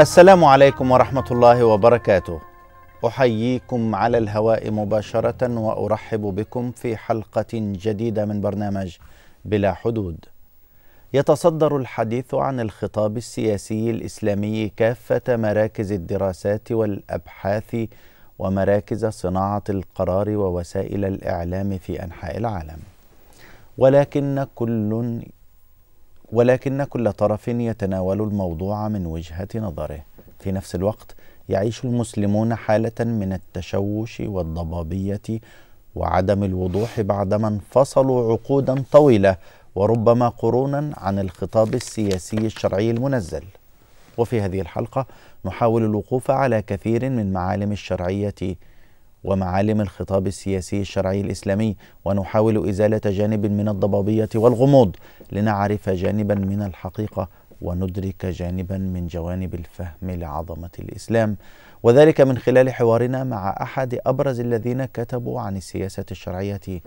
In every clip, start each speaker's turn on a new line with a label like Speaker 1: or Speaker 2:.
Speaker 1: السلام عليكم ورحمة الله وبركاته. أحييكم على الهواء مباشرة وأرحب بكم في حلقة جديدة من برنامج بلا حدود. يتصدر الحديث عن الخطاب السياسي الإسلامي كافة مراكز الدراسات والأبحاث ومراكز صناعة القرار ووسائل الإعلام في أنحاء العالم. ولكن كل ولكن كل طرف يتناول الموضوع من وجهة نظره في نفس الوقت يعيش المسلمون حالة من التشوش والضبابية وعدم الوضوح بعدما انفصلوا عقودا طويلة وربما قرونا عن الخطاب السياسي الشرعي المنزل وفي هذه الحلقة نحاول الوقوف على كثير من معالم الشرعية ومعالم الخطاب السياسي الشرعي الإسلامي ونحاول إزالة جانب من الضبابية والغموض لنعرف جانبا من الحقيقة وندرك جانبا من جوانب الفهم لعظمة الإسلام وذلك من خلال حوارنا مع أحد أبرز الذين كتبوا عن السياسة الشرعية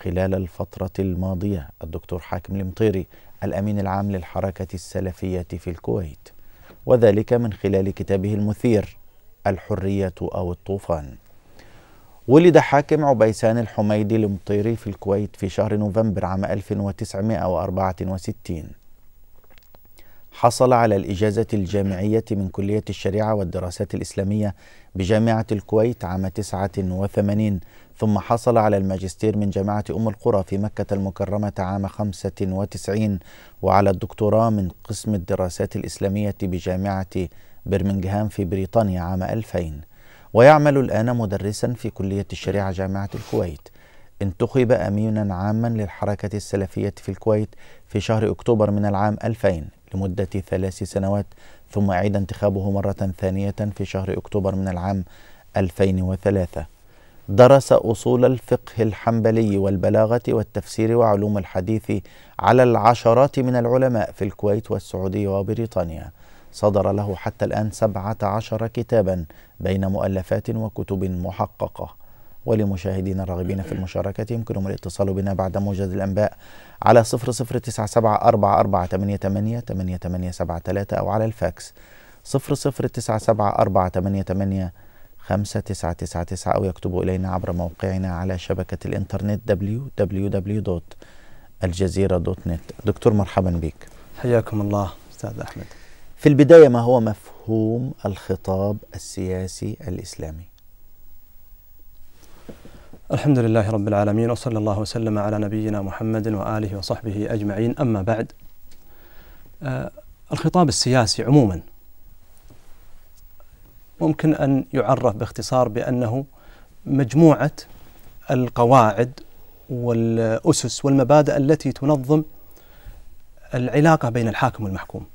Speaker 1: خلال الفترة الماضية الدكتور حاكم المطيري الأمين العام للحركة السلفية في الكويت وذلك من خلال كتابه المثير الحرية أو الطوفان ولد حاكم عبيسان الحميدي المطيري في الكويت في شهر نوفمبر عام 1964 حصل على الإجازة الجامعية من كلية الشريعة والدراسات الإسلامية بجامعة الكويت عام 89 ثم حصل على الماجستير من جامعة أم القرى في مكة المكرمة عام 95 وعلى الدكتوراه من قسم الدراسات الإسلامية بجامعة برمنغهام في بريطانيا عام 2000 ويعمل الآن مدرسا في كلية الشريعة جامعة الكويت انتخب أمينا عاما للحركة السلفية في الكويت في شهر أكتوبر من العام 2000 لمدة ثلاث سنوات ثم أعيد انتخابه مرة ثانية في شهر أكتوبر من العام 2003 درس أصول الفقه الحنبلي والبلاغة والتفسير وعلوم الحديث على العشرات من العلماء في الكويت والسعودية وبريطانيا صدر له حتى الآن سبعة عشر كتابا بين مؤلفات وكتب محققة ولمشاهدينا الراغبين في المشاركة يمكنهم الاتصال بنا بعد موجز الأنباء على صفر صفر تسعة سبعة أربعة أربعة تمانية تمانية تمانية تمانية سبعة أو على الفاكس صفر صفر تسعة سبعة أربعة تمانية تمانية خمسة تسعة تسعة تسعة أو يكتبوا إلينا عبر موقعنا على شبكة الإنترنت www.aljazeera.net دكتور مرحبا بك حياكم الله أستاذ أحمد في البداية ما هو مفهوم الخطاب السياسي
Speaker 2: الإسلامي الحمد لله رب العالمين وصلى الله وسلم على نبينا محمد وآله وصحبه أجمعين أما بعد آه الخطاب السياسي عموما ممكن أن يعرف باختصار بأنه مجموعة القواعد والأسس والمبادئ التي تنظم العلاقة بين الحاكم والمحكوم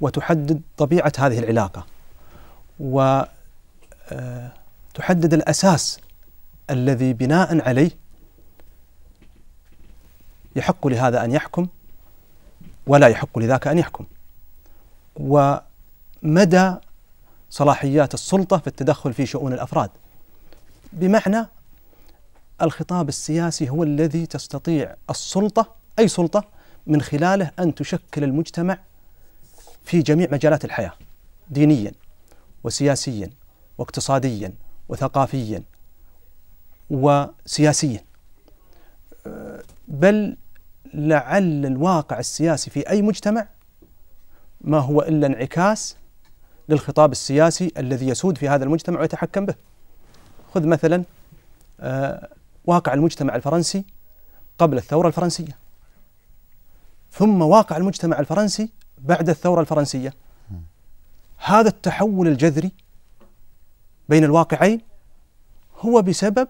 Speaker 2: وتحدد طبيعة هذه العلاقة وتحدد آه، الأساس الذي بناء عليه يحق لهذا أن يحكم ولا يحق لذاك أن يحكم ومدى صلاحيات السلطة في التدخل في شؤون الأفراد بمعنى الخطاب السياسي هو الذي تستطيع السلطة أي سلطة من خلاله أن تشكل المجتمع في جميع مجالات الحياة دينيا وسياسيا واقتصاديا وثقافيا وسياسيا بل لعل الواقع السياسي في أي مجتمع ما هو إلا انعكاس للخطاب السياسي الذي يسود في هذا المجتمع ويتحكم به خذ مثلا آه، واقع المجتمع الفرنسي قبل الثورة الفرنسية ثم واقع المجتمع الفرنسي بعد الثورة الفرنسية هذا التحول الجذري بين الواقعين هو بسبب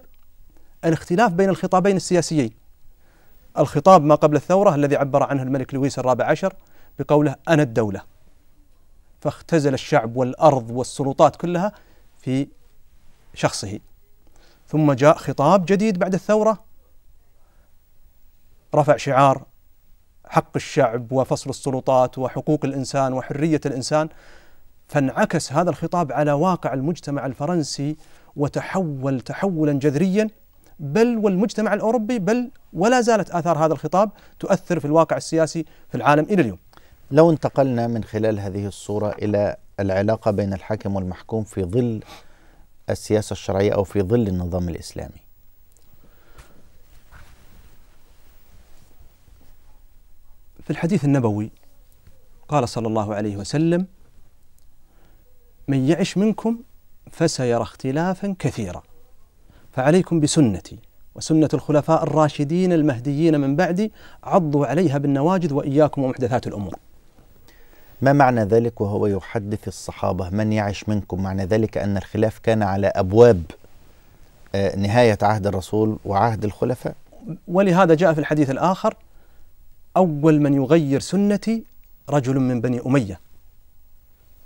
Speaker 2: الاختلاف بين الخطابين السياسيين الخطاب ما قبل الثورة الذي عبر عنه الملك لويس الرابع عشر بقوله أنا الدولة فاختزل الشعب والأرض والسلطات كلها في شخصه ثم جاء خطاب جديد بعد الثورة رفع شعار حق الشعب وفصل السلطات وحقوق الانسان وحريه الانسان فانعكس هذا الخطاب على واقع المجتمع الفرنسي وتحول تحولا جذريا بل والمجتمع الاوروبي بل ولا زالت اثار هذا الخطاب تؤثر في الواقع السياسي في العالم الى اليوم. لو انتقلنا
Speaker 1: من خلال هذه الصوره الى العلاقه بين الحاكم والمحكوم في ظل السياسه الشرعيه او في ظل النظام الاسلامي.
Speaker 2: في الحديث النبوي قال صلى الله عليه وسلم من يعش منكم فسيرى اختلافا كثيرا فعليكم بسنتي وسنة الخلفاء الراشدين المهديين من بعدي عضوا عليها بالنواجذ وإياكم ومحدثات الأمور
Speaker 1: ما معنى ذلك وهو يحدث الصحابة من يعش منكم معنى ذلك أن الخلاف كان على أبواب آه، نهاية عهد الرسول وعهد الخلفاء
Speaker 2: ولهذا جاء في الحديث الآخر أول من يغير سنتي رجل من بني أمية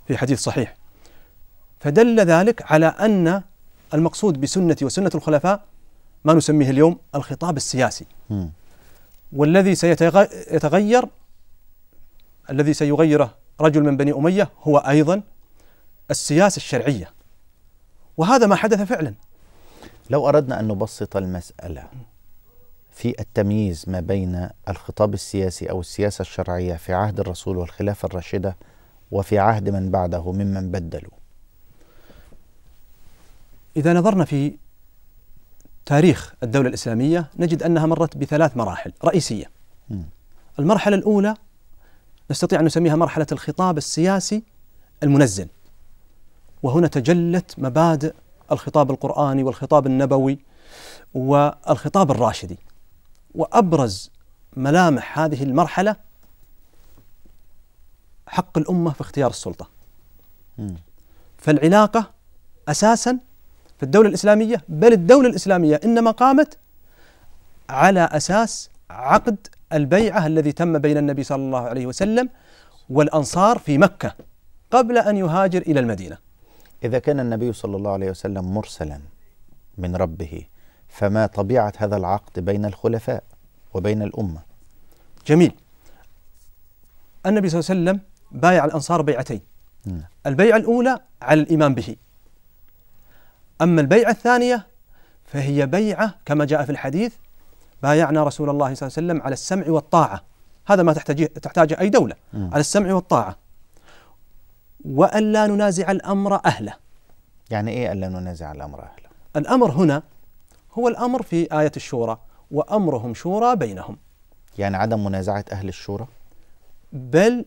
Speaker 2: في حديث صحيح فدل ذلك على أن المقصود بسنتي وسنة الخلفاء ما نسميه اليوم الخطاب السياسي والذي سيتغير الذي سيغيره رجل من بني أمية هو أيضا السياسة الشرعية وهذا ما حدث فعلا لو أردنا أن نبسط المسألة في
Speaker 1: التمييز ما بين الخطاب السياسي او السياسه الشرعيه في عهد الرسول والخلافه الراشده وفي عهد من بعده ممن بدلوا.
Speaker 2: اذا نظرنا في تاريخ الدوله الاسلاميه نجد انها مرت بثلاث مراحل رئيسيه. المرحله الاولى نستطيع ان نسميها مرحله الخطاب السياسي المنزل. وهنا تجلت مبادئ الخطاب القرآني والخطاب النبوي والخطاب الراشدي وابرز ملامح هذه المرحله حق الامه في اختيار السلطه. م. فالعلاقه اساسا في الدوله الاسلاميه بل الدوله الاسلاميه انما قامت على اساس عقد البيعه الذي تم بين النبي صلى الله عليه وسلم والانصار في مكه قبل ان يهاجر الى المدينه. اذا كان النبي صلى الله عليه
Speaker 1: وسلم مرسلا من ربه فما طبيعة هذا العقد بين الخلفاء
Speaker 2: وبين الأمة جميل النبي صلى الله عليه وسلم بايع الأنصار بيعتين م. البيعة الأولى على الإيمان به أما البيعة الثانية فهي بيعة كما جاء في الحديث بايعنا رسول الله صلى الله عليه وسلم على السمع والطاعة هذا ما تحتاجه تحتاجه أي دولة م. على السمع والطاعة وأن لا ننازع الأمر أهله يعني إيه أن لا ننازع الأمر أهله الأمر هنا هو الأمر في آية الشورى وأمرهم شورى بينهم يعني عدم منازعة أهل الشورى؟ بل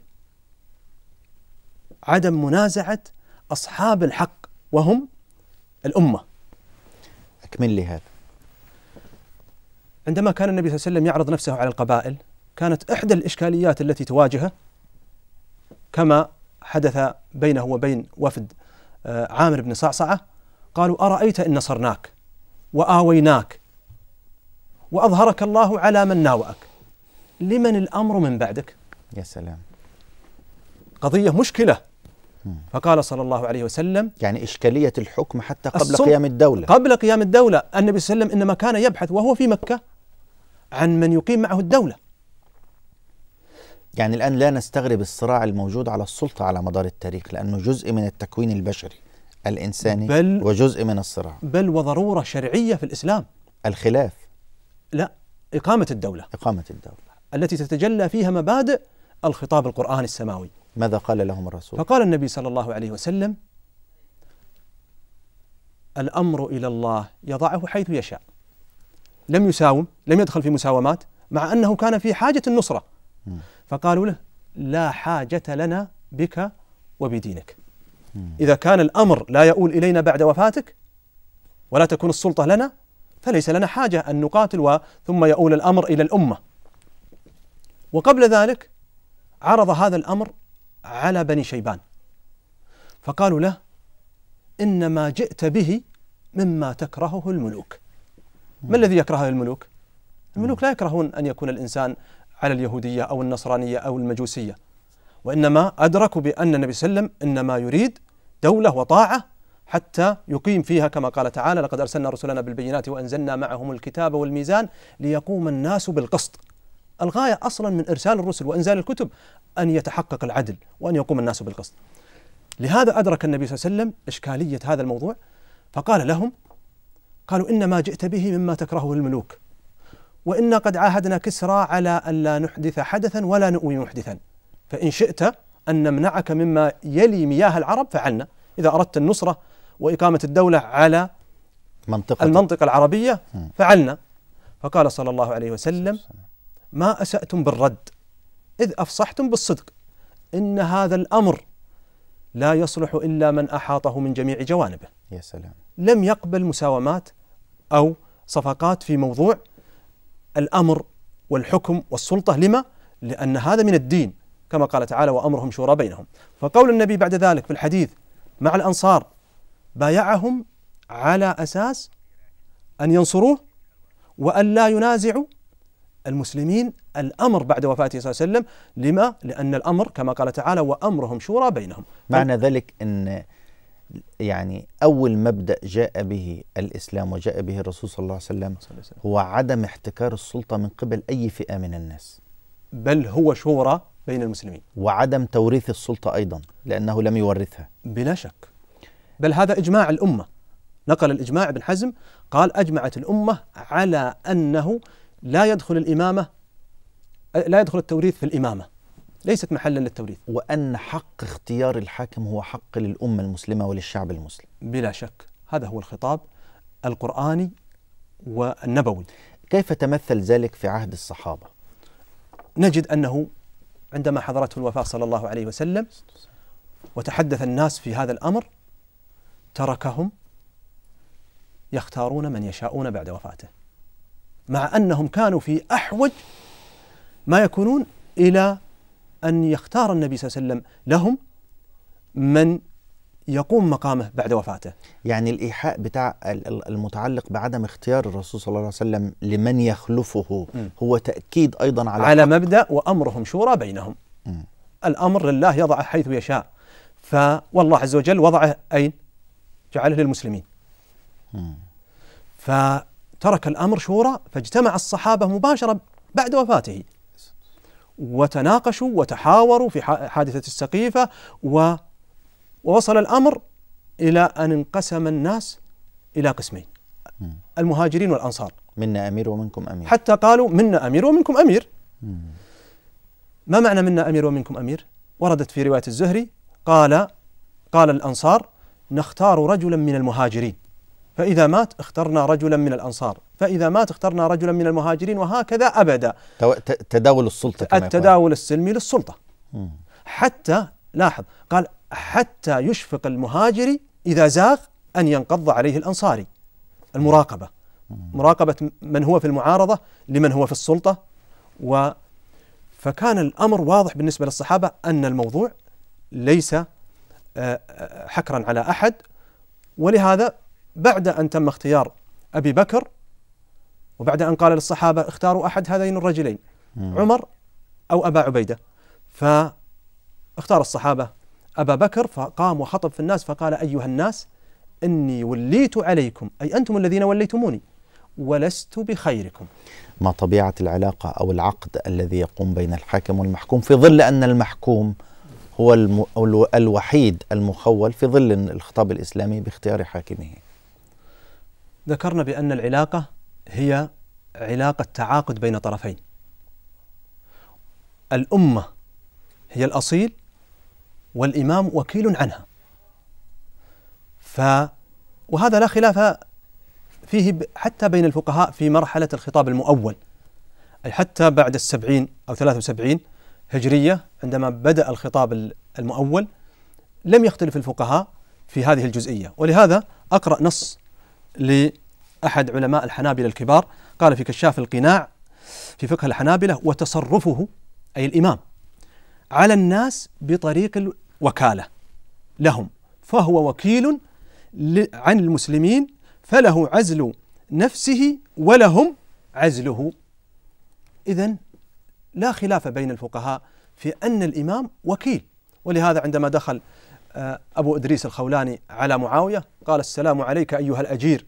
Speaker 2: عدم منازعة أصحاب الحق وهم الأمة أكمل لي هذا عندما كان النبي صلى الله عليه وسلم يعرض نفسه على القبائل كانت إحدى الإشكاليات التي تواجهه كما حدث بينه وبين وفد آه، عامر بن صعصعة قالوا أرأيت إن نصرناك وآويناك وأظهرك الله على من ناوأك لمن الأمر من بعدك يا سلام قضية مشكلة فقال صلى الله عليه وسلم يعني إشكالية الحكم حتى قبل قيام الدولة قبل قيام الدولة النبي صلى الله عليه وسلم إنما كان يبحث وهو في مكة عن من يقيم معه الدولة
Speaker 1: يعني الآن لا نستغرب الصراع الموجود على السلطة على مدار التاريخ لأنه جزء من التكوين البشري الإنساني بل وجزء من الصراع
Speaker 2: بل وضرورة شرعية في الإسلام الخلاف لا إقامة الدولة إقامة الدولة التي تتجلى فيها مبادئ الخطاب القرآني السماوي ماذا قال لهم الرسول؟ فقال النبي صلى الله عليه وسلم الأمر إلى الله يضعه حيث يشاء لم يساوم لم يدخل في مساومات مع أنه كان في حاجة النصرة فقالوا له لا حاجة لنا بك وبدينك إذا كان الأمر لا يؤول إلينا بعد وفاتك ولا تكون السلطة لنا فليس لنا حاجة أن نقاتل ثم يؤول الأمر إلى الأمة وقبل ذلك عرض هذا الأمر على بني شيبان فقالوا له إنما جئت به مما تكرهه الملوك ما الذي يكرهه الملوك؟ الملوك لا يكرهون أن يكون الإنسان على اليهودية أو النصرانية أو المجوسية وإنما أدركوا بأن النبي صلى الله عليه وسلم إنما يريد دولة وطاعة حتى يقيم فيها كما قال تعالى لقد أرسلنا رسلنا بالبينات وأنزلنا معهم الكتاب والميزان ليقوم الناس بالقسط الغاية أصلا من إرسال الرسل وإنزال الكتب أن يتحقق العدل وأن يقوم الناس بالقسط لهذا أدرك النبي صلى الله عليه وسلم إشكالية هذا الموضوع فقال لهم قالوا إن ما جئت به مما تكرهه الملوك وإنا قد عاهدنا كسرى على ألا نحدث حدثا ولا نؤوي محدثا فإن شئت أن نمنعك مما يلي مياه العرب فعلنا إذا أردت النصرة وإقامة الدولة على منطقة المنطقة العربية فعلنا فقال صلى الله عليه وسلم ما أسأتم بالرد إذ أفصحتم بالصدق إن هذا الأمر لا يصلح إلا من أحاطه من جميع جوانبه يا سلام لم يقبل مساومات أو صفقات في موضوع الأمر والحكم والسلطة لما؟ لأن هذا من الدين كما قال تعالى وأمرهم شورى بينهم فقول النبي بعد ذلك في الحديث مع الأنصار بايعهم على أساس أن ينصروه وأن لا ينازعوا المسلمين الأمر بعد وفاته صلى الله عليه وسلم لما؟ لأن الأمر كما قال تعالى وأمرهم شورى بينهم معنى
Speaker 1: ذلك أن يعني أول مبدأ جاء به الإسلام وجاء به الرسول صلى الله عليه وسلم هو عدم احتكار السلطة من قبل أي فئة من الناس
Speaker 2: بل هو شورى بين المسلمين
Speaker 1: وعدم توريث
Speaker 2: السلطة أيضا لأنه لم يورثها بلا شك بل هذا إجماع الأمة نقل الإجماع ابن حزم قال أجمعت الأمة على أنه لا يدخل الإمامة لا يدخل التوريث في الإمامة ليست محلا للتوريث وأن حق اختيار الحاكم هو حق للأمة المسلمة وللشعب المسلم بلا شك هذا هو الخطاب القرآني والنبوي كيف تمثل ذلك في عهد الصحابة؟ نجد أنه عندما حضرته الوفاة صلى الله عليه وسلم وتحدث الناس في هذا الأمر تركهم يختارون من يشاءون بعد وفاته مع أنهم كانوا في أحوج ما يكونون إلى أن يختار النبي صلى الله عليه وسلم لهم من يقوم مقامه بعد وفاته يعني الإيحاء
Speaker 1: بتاع المتعلق بعدم اختيار الرسول صلى الله عليه وسلم لمن يخلفه م.
Speaker 2: هو تأكيد أيضا على على مبدأ وأمرهم شورى بينهم م. الأمر لله يضعه حيث يشاء فوالله عز وجل وضعه أين جعله للمسلمين م. فترك الأمر شورى فاجتمع الصحابة مباشرة بعد وفاته وتناقشوا وتحاوروا في حادثة السقيفة و ووصل الأمر إلى أن انقسم الناس إلى قسمين المهاجرين والأنصار منا أمير ومنكم أمير حتى قالوا منا أمير ومنكم أمير ما معنى منا أمير ومنكم أمير وردت في رواية الزهري قال قال الأنصار نختار رجلا من المهاجرين فإذا مات اخترنا رجلا من الأنصار فإذا مات اخترنا رجلا من المهاجرين وهكذا أبدا تداول السلطة كما التداول السلمي للسلطة حتى لاحظ قال حتى يشفق المهاجري إذا زاغ أن ينقض عليه الأنصاري المراقبة مراقبة من هو في المعارضة لمن هو في السلطة و فكان الأمر واضح بالنسبة للصحابة أن الموضوع ليس آه، آه، حكرا على أحد ولهذا بعد أن تم اختيار أبي بكر وبعد أن قال للصحابة اختاروا أحد هذين الرجلين عمر أو أبا عبيدة فاختار الصحابة أبا بكر فقام وخطب في الناس فقال أيها الناس إني وليت عليكم أي أنتم الذين وليتموني ولست بخيركم
Speaker 1: ما طبيعة العلاقة أو العقد الذي يقوم بين الحاكم والمحكوم في ظل أن المحكوم هو الوحيد المخول في ظل الخطاب الإسلامي باختيار حاكمه
Speaker 2: ذكرنا بأن العلاقة هي علاقة تعاقد بين طرفين الأمة هي الأصيل والإمام وكيل عنها ف وهذا لا خلاف فيه حتى بين الفقهاء في مرحلة الخطاب المؤول أي حتى بعد السبعين أو ثلاثة وسبعين هجرية عندما بدأ الخطاب المؤول لم يختلف الفقهاء في هذه الجزئية ولهذا أقرأ نص لأحد علماء الحنابلة الكبار قال في كشاف القناع في فقه الحنابلة وتصرفه أي الإمام على الناس بطريق وكالة لهم فهو وكيل عن المسلمين فله عزل نفسه ولهم عزله إذا لا خلاف بين الفقهاء في أن الإمام وكيل ولهذا عندما دخل آه، أبو إدريس الخولاني على معاوية قال السلام عليك أيها الأجير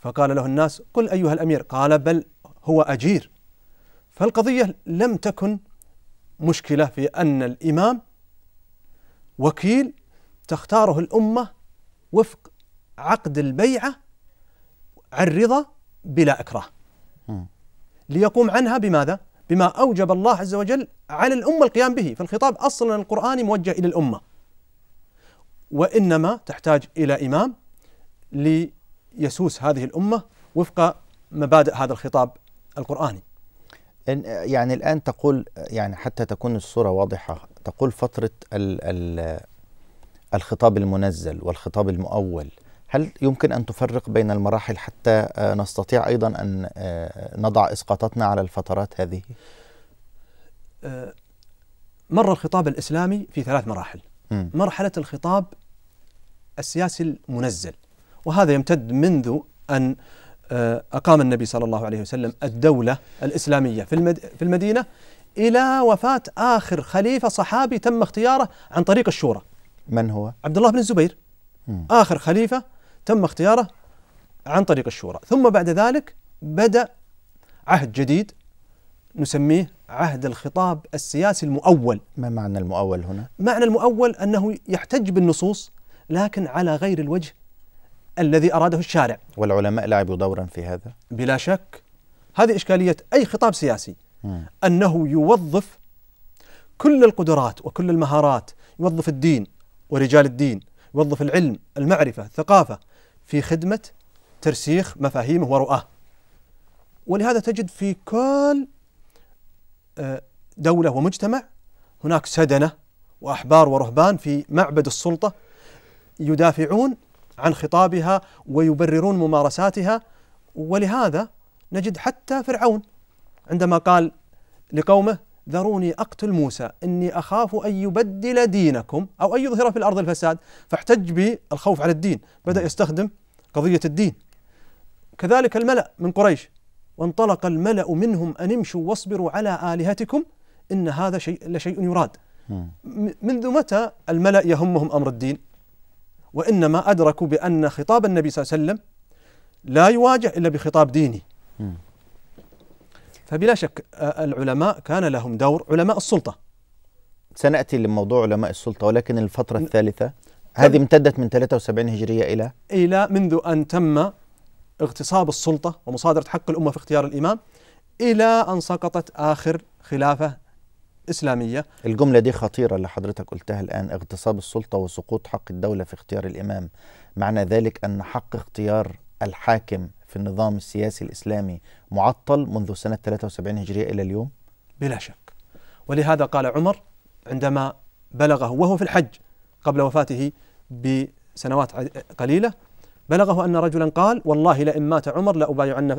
Speaker 2: فقال له الناس قل أيها الأمير قال بل هو أجير فالقضية لم تكن مشكلة في أن الإمام وكيل تختاره الأمة وفق عقد البيعة عن رضا بلا إكراه ليقوم عنها بماذا؟ بما أوجب الله عز وجل على الأمة القيام به فالخطاب أصلا القرآني موجه إلى الأمة وإنما تحتاج إلى إمام ليسوس هذه الأمة وفق مبادئ هذا الخطاب القرآني
Speaker 1: يعني الآن تقول يعني حتى تكون الصورة واضحة تقول فترة ال ال الخطاب المنزل والخطاب المؤول هل يمكن أن تفرق بين المراحل حتى آه، نستطيع أيضا أن آه، نضع إسقاطاتنا
Speaker 2: على الفترات هذه؟ آه، مر الخطاب الإسلامي في ثلاث مراحل مرحلة الخطاب السياسي المنزل وهذا يمتد منذ أن أقام النبي صلى الله عليه وسلم الدولة الإسلامية في المدينة إلى وفاة آخر خليفة صحابي تم اختياره عن طريق الشورى من هو؟ عبد الله بن الزبير مم. آخر خليفة تم اختياره عن طريق الشورى ثم بعد ذلك بدأ عهد جديد نسميه عهد الخطاب السياسي المؤول ما معنى المؤول هنا؟ معنى المؤول أنه يحتج بالنصوص لكن على غير الوجه الذي أراده الشارع
Speaker 1: والعلماء لعبوا دورا في هذا؟
Speaker 2: بلا شك هذه إشكالية أي خطاب سياسي أنه يوظف كل القدرات وكل المهارات يوظف الدين ورجال الدين يوظف العلم المعرفة الثقافة في خدمة ترسيخ مفاهيمه ورؤاه ولهذا تجد في كل آه، دولة ومجتمع هناك سدنة وأحبار ورهبان في معبد السلطة يدافعون عن خطابها ويبررون ممارساتها ولهذا نجد حتى فرعون عندما قال لقومه ذروني أقتل موسى إني أخاف أن يبدل دينكم أو أن يظهر في الأرض الفساد فاحتج بالخوف على الدين بدأ يستخدم قضية الدين كذلك الملأ من قريش وانطلق الملأ منهم أن امشوا واصبروا على آلهتكم إن هذا شيء لشيء يراد منذ متى الملأ يهمهم أمر الدين وإنما أدركوا بأن خطاب النبي صلى الله عليه وسلم لا يواجه إلا بخطاب ديني فبلا شك العلماء كان لهم دور علماء السلطة سنأتي لموضوع
Speaker 1: علماء السلطة ولكن الفترة الثالثة طيب. هذه امتدت من 73 هجرية إلى
Speaker 2: إلى منذ أن تم اغتصاب السلطة ومصادرة حق الأمة في اختيار الإمام إلى أن سقطت آخر خلافة إسلامية الجملة دي خطيرة اللي حضرتك
Speaker 1: قلتها الآن اغتصاب السلطة وسقوط حق الدولة في اختيار الإمام معنى ذلك أن حق اختيار الحاكم في النظام السياسي الإسلامي معطل منذ سنة 73 هجرية إلى اليوم؟
Speaker 2: بلا شك ولهذا قال عمر عندما بلغه وهو في الحج قبل وفاته بسنوات قليلة بلغه أن رجلا قال والله لئن مات عمر لأبايعن,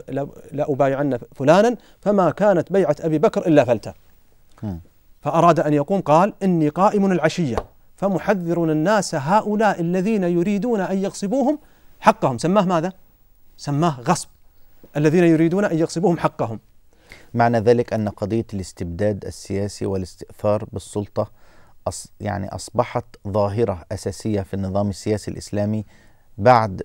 Speaker 2: لأبايعن فلانا فما كانت بيعة أبي بكر إلا فلتة فأراد أن يقوم قال إني قائم العشية فمحذر الناس هؤلاء الذين يريدون أن يغصبوهم حقهم سماه ماذا؟ سماه غصب الذين يريدون أن يغصبوهم حقهم
Speaker 1: معنى ذلك أن قضية الاستبداد السياسي والاستئثار بالسلطة أص يعني أصبحت ظاهرة أساسية في النظام السياسي الإسلامي بعد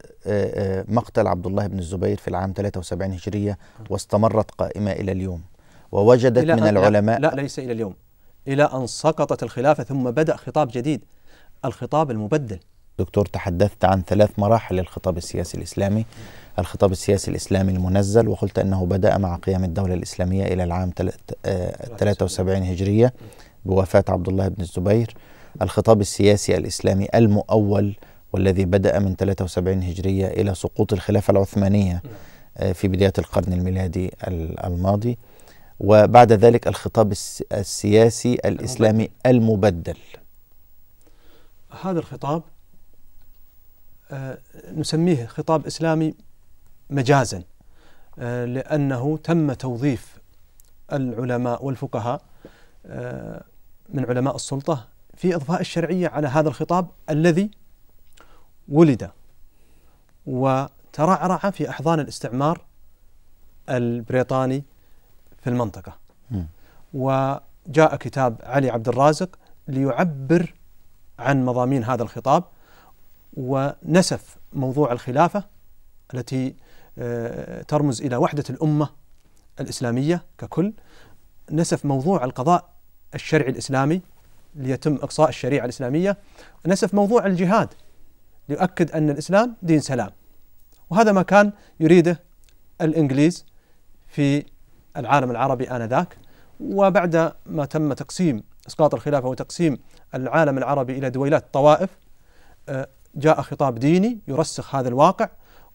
Speaker 1: مقتل عبد الله بن الزبير في العام 73 هجرية واستمرت قائمة إلى اليوم ووجدت من العلماء لا,
Speaker 2: لا ليس إلى اليوم إلى أن سقطت الخلافة ثم بدأ خطاب جديد الخطاب المبدل
Speaker 1: دكتور تحدثت عن ثلاث مراحل للخطاب السياسي الإسلامي الخطاب السياسي الإسلامي المنزل وقلت أنه بدأ مع قيام الدولة الإسلامية إلى العام 73 آه، هجرية بوفاة عبد الله بن الزبير الخطاب السياسي الإسلامي المؤول والذي بدأ من 73 هجرية إلى سقوط الخلافة العثمانية آه، في بداية القرن الميلادي الماضي وبعد ذلك الخطاب السياسي الإسلامي المبدل
Speaker 2: هذا الخطاب آه، نسميه خطاب إسلامي مجازا آه، لأنه تم توظيف العلماء والفقهاء آه، من علماء السلطة في إضفاء الشرعية على هذا الخطاب الذي ولد وترعرع في أحضان الاستعمار البريطاني في المنطقة وجاء كتاب علي عبد الرازق ليعبر عن مضامين هذا الخطاب ونسف موضوع الخلافة التي آه، ترمز إلى وحدة الأمة الإسلامية ككل نسف موضوع القضاء الشرعي الإسلامي ليتم إقصاء الشريعة الإسلامية نسف موضوع الجهاد ليؤكد أن الإسلام دين سلام وهذا ما كان يريده الإنجليز في العالم العربي آنذاك وبعد ما تم تقسيم إسقاط الخلافة وتقسيم العالم العربي إلى دويلات طوائف آه، جاء خطاب ديني يرسخ هذا الواقع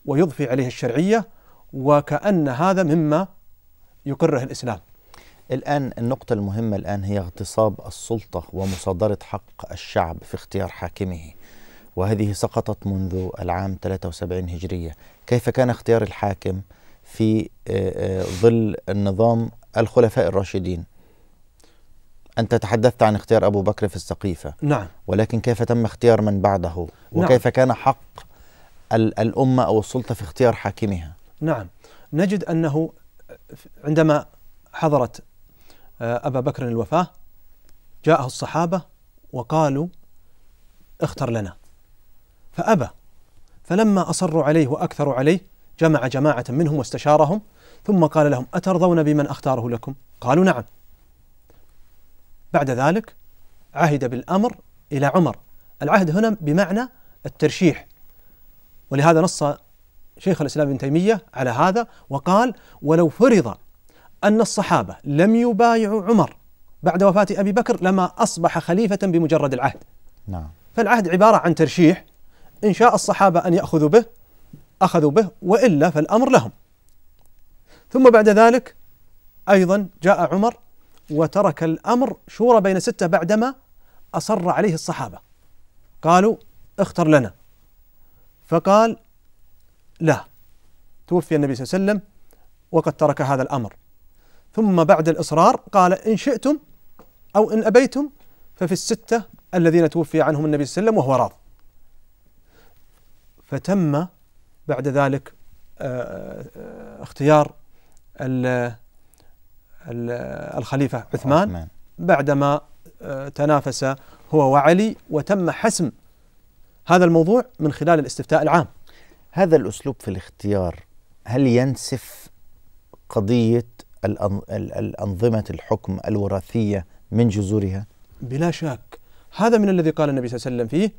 Speaker 2: ويضفي عليه الشرعية وكأن هذا مما يقره الإسلام
Speaker 1: الآن النقطة المهمة الآن هي اغتصاب السلطة ومصادرة حق الشعب في اختيار حاكمه وهذه سقطت منذ العام 73 هجرية كيف كان اختيار الحاكم في آه، آه، ظل النظام الخلفاء الراشدين أنت تحدثت عن اختيار أبو بكر في السقيفة نعم ولكن كيف تم اختيار من بعده نعم. وكيف نعم. كان حق الأمة أو السلطة في اختيار حاكمها
Speaker 2: نعم نجد أنه عندما حضرت آه، أبا بكر الوفاة جاءه الصحابة وقالوا اختر لنا فأبى فلما أصروا عليه وأكثروا عليه جمع جماعة منهم واستشارهم ثم قال لهم أترضون بمن أختاره لكم قالوا نعم بعد ذلك عهد بالأمر إلى عمر العهد هنا بمعنى الترشيح ولهذا نص شيخ الاسلام ابن تيميه على هذا وقال ولو فرض ان الصحابه لم يبايعوا عمر بعد وفاه ابي بكر لما اصبح خليفه بمجرد العهد. نعم. فالعهد عباره عن ترشيح ان شاء الصحابه ان ياخذوا به اخذوا به والا فالامر لهم. ثم بعد ذلك ايضا جاء عمر وترك الامر شورى بين سته بعدما اصر عليه الصحابه. قالوا اختر لنا فقال لا توفي النبي صلى الله عليه وسلم وقد ترك هذا الأمر ثم بعد الإصرار قال إن شئتم أو إن أبيتم ففي الستة الذين توفي عنهم النبي صلى الله عليه وسلم وهو راض فتم بعد ذلك آه، آه، اختيار الخليفة عثمان بعدما آه، تنافس هو وعلي وتم حسم هذا الموضوع من خلال الاستفتاء العام هذا
Speaker 1: الأسلوب في الاختيار هل ينسف قضية الأنظمة الحكم الوراثية من جذورها؟
Speaker 2: بلا شك هذا من الذي قال النبي صلى الله عليه وسلم فيه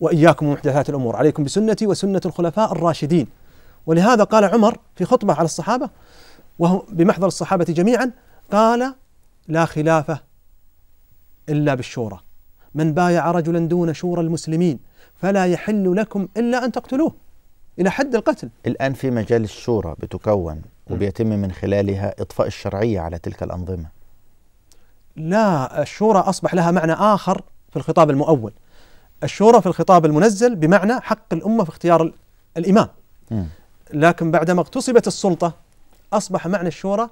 Speaker 2: وإياكم ومحدثات الأمور عليكم بسنتي وسنة الخلفاء الراشدين ولهذا قال عمر في خطبة على الصحابة وهم بمحضر الصحابة جميعا قال لا خلافة إلا بالشورى من بايع رجلا دون شورى المسلمين فلا يحل لكم إلا أن تقتلوه
Speaker 1: إلى حد القتل الآن في مجال الشورى بتكون وبيتم من خلالها إطفاء الشرعية على تلك الأنظمة
Speaker 2: لا الشورى أصبح لها معنى آخر في الخطاب المؤول الشورى في الخطاب المنزل بمعنى حق الأمة في اختيار الإمام م. لكن بعدما اغتصبت السلطة أصبح معنى الشورى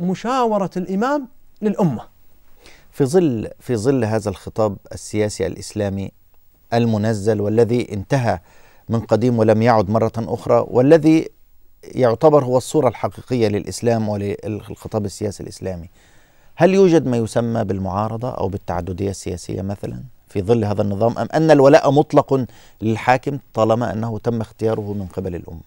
Speaker 2: مشاورة الإمام للأمة
Speaker 1: في ظل في ظل هذا الخطاب السياسي الاسلامي المنزل والذي انتهى من قديم ولم يعد مره اخرى والذي يعتبر هو الصوره الحقيقيه للاسلام وللخطاب السياسي الاسلامي. هل يوجد ما يسمى بالمعارضه او بالتعدديه السياسيه مثلا في ظل هذا النظام ام ان الولاء مطلق للحاكم طالما انه تم اختياره من قبل الامه؟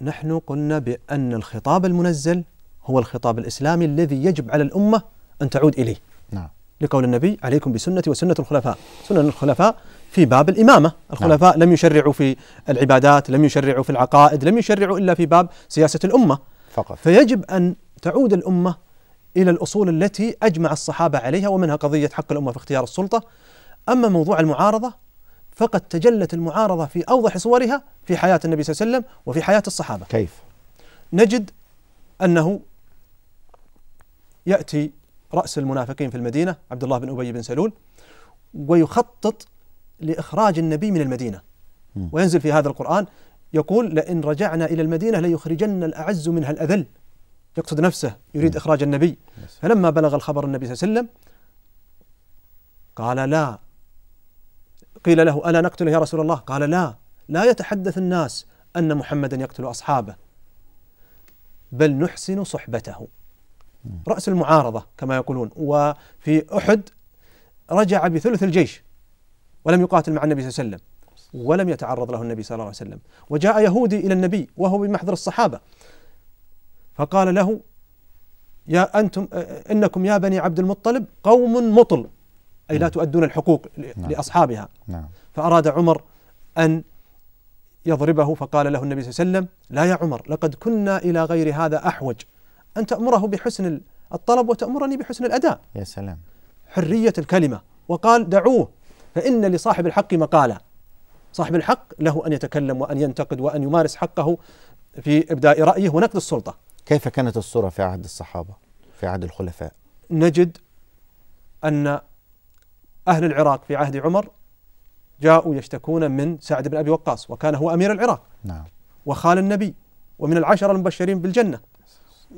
Speaker 2: نحن قلنا بأن الخطاب المنزل هو الخطاب الإسلامي الذي يجب على الأمة أن تعود إليه نعم. لقول النبي عليكم بسنتي وسنة الخلفاء سنن الخلفاء في باب الإمامة نعم. الخلفاء نعم. لم يشرعوا في العبادات لم يشرعوا في العقائد لم يشرعوا إلا في باب سياسة الأمة فقط فيجب أن تعود الأمة إلى الأصول التي أجمع الصحابة عليها ومنها قضية حق الأمة في اختيار السلطة أما موضوع المعارضة فقد تجلت المعارضة في أوضح صورها في حياة النبي صلى الله عليه وسلم وفي حياة الصحابة كيف؟ نجد أنه يأتي رأس المنافقين في المدينة عبد الله بن أبي بن سلول ويخطط لإخراج النبي من المدينة وينزل في هذا القرآن يقول لئن رجعنا إلى المدينة ليخرجن الأعز منها الأذل يقصد نفسه يريد إخراج النبي فلما بلغ الخبر النبي صلى الله عليه وسلم قال لا قيل له ألا نقتله يا رسول الله قال لا لا يتحدث الناس أن محمدا يقتل أصحابه بل نحسن صحبته رأس المعارضة كما يقولون وفي أحد رجع بثلث الجيش ولم يقاتل مع النبي صلى الله عليه وسلم ولم يتعرض له النبي صلى الله عليه وسلم وجاء يهودي إلى النبي وهو بمحضر الصحابة فقال له يا أنتم إنكم يا بني عبد المطلب قوم مطل أي لا نعم. تؤدون الحقوق نعم. لأصحابها نعم. فأراد عمر أن يضربه فقال له النبي صلى الله عليه وسلم لا يا عمر لقد كنا إلى غير هذا أحوج أن تأمره بحسن الطلب وتأمرني بحسن الأداء يا سلام حرية الكلمة وقال دعوه فإن لصاحب الحق مقالة صاحب الحق له أن يتكلم وأن ينتقد وأن يمارس حقه في إبداء رأيه ونقد السلطة كيف كانت الصورة في عهد الصحابة في عهد الخلفاء نجد أن أهل العراق في عهد عمر جاءوا يشتكون من سعد بن أبي وقاص وكان هو أمير العراق نعم وخال النبي ومن العشرة المبشرين بالجنة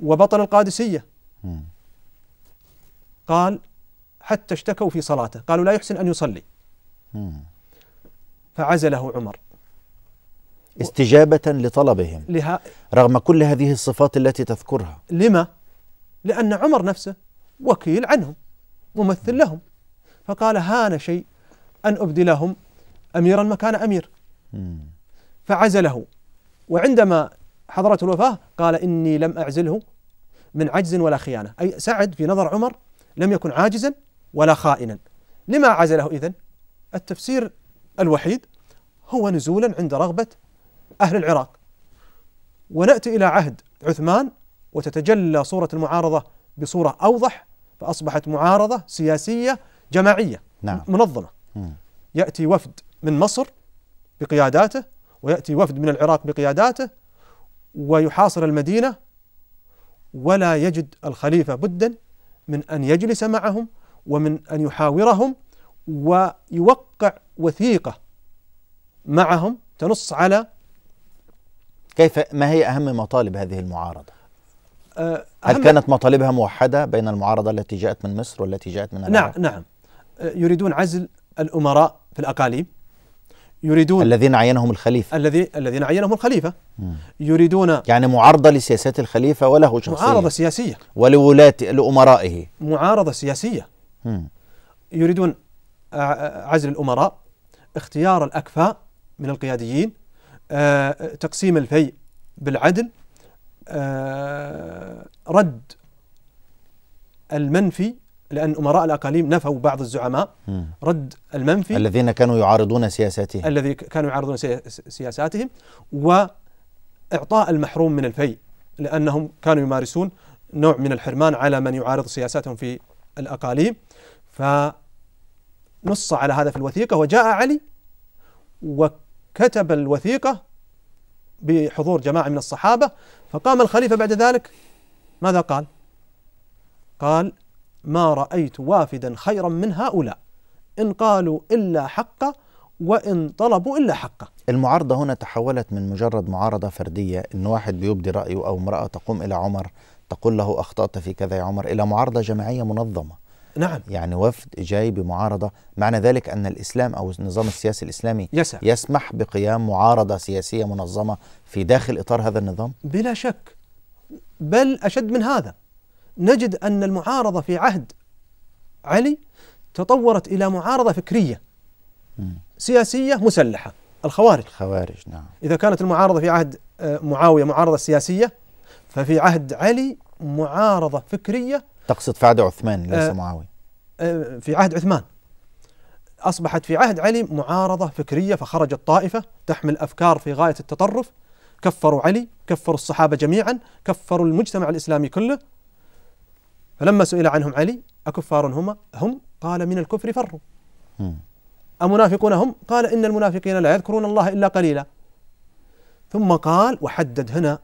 Speaker 2: وبطل القادسية قال حتى اشتكوا في صلاته قالوا لا يحسن أن يصلي فعزله عمر
Speaker 1: استجابة لطلبهم لها رغم كل هذه الصفات التي تذكرها
Speaker 2: لما؟ لأن عمر نفسه وكيل عنهم ممثل لهم فقال هان شيء أن أبدلهم أميرا مكان أمير فعزله وعندما حضرة الوفاة قال إني لم أعزله من عجز ولا خيانة أي سعد في نظر عمر لم يكن عاجزا ولا خائنا لما عزله إذن التفسير الوحيد هو نزولا عند رغبة أهل العراق ونأتي إلى عهد عثمان وتتجلى صورة المعارضة بصورة أوضح فأصبحت معارضة سياسية جماعية نعم. منظمة يأتي وفد من مصر بقياداته ويأتي وفد من العراق بقياداته ويحاصر المدينة ولا يجد الخليفة بدا من أن يجلس معهم ومن أن يحاورهم ويوقع وثيقة معهم تنص على كيف ما هي أهم مطالب
Speaker 1: هذه المعارضة؟
Speaker 2: أه، هل كانت
Speaker 1: مطالبها موحدة بين المعارضة التي جاءت من مصر والتي جاءت من العراق؟
Speaker 2: نعم نعم أه، يريدون عزل الأمراء في الأقاليم يريدون الذين عينهم الخليفة الذي الذين عينهم الخليفة يريدون يعني معارضة
Speaker 1: لسياسات الخليفة وله شخصية معارضة سياسية ولولاة لأمرائه
Speaker 2: معارضة سياسية يريدون عزل الأمراء اختيار الأكفاء من القياديين آه، تقسيم الفيء بالعدل آه، رد المنفي لأن أمراء الأقاليم نفوا بعض الزعماء رد المنفي الذين
Speaker 1: كانوا يعارضون سياساتهم
Speaker 2: الذي كانوا يعارضون سياساتهم وإعطاء المحروم من الفيء لأنهم كانوا يمارسون نوع من الحرمان على من يعارض سياساتهم في الأقاليم فنص على هذا في الوثيقة وجاء علي وكتب الوثيقة بحضور جماعة من الصحابة فقام الخليفة بعد ذلك ماذا قال؟ قال ما رأيت وافدا خيرا من هؤلاء إن قالوا إلا حقا وإن
Speaker 1: طلبوا إلا حقا المعارضة هنا تحولت من مجرد معارضة فردية إن واحد بيبدي رأيه أو امرأة تقوم إلى عمر تقول له أخطأت في كذا يا عمر إلى معارضة جماعية منظمة نعم يعني وفد جاي بمعارضة معنى ذلك أن الإسلام أو النظام السياسي الإسلامي يسع. يسمح بقيام معارضة سياسية منظمة في داخل إطار هذا النظام
Speaker 2: بلا شك بل أشد من هذا نجد أن المعارضة في عهد علي تطورت إلى معارضة فكرية سياسية مسلحة الخوارج
Speaker 1: الخوارج نعم
Speaker 2: إذا كانت المعارضة في عهد آه، معاوية معارضة سياسية ففي عهد علي معارضة فكرية
Speaker 1: تقصد في عهد عثمان آه، ليس معاوية
Speaker 2: آه، في عهد عثمان أصبحت في عهد علي معارضة فكرية فخرجت طائفة تحمل أفكار في غاية التطرف كفروا علي كفروا الصحابة جميعا كفروا المجتمع الإسلامي كله فلما سئل عنهم علي أكفار هم هم قال من الكفر فروا أمنافقون هم قال إن المنافقين لا يذكرون الله إلا قليلا ثم قال وحدد هنا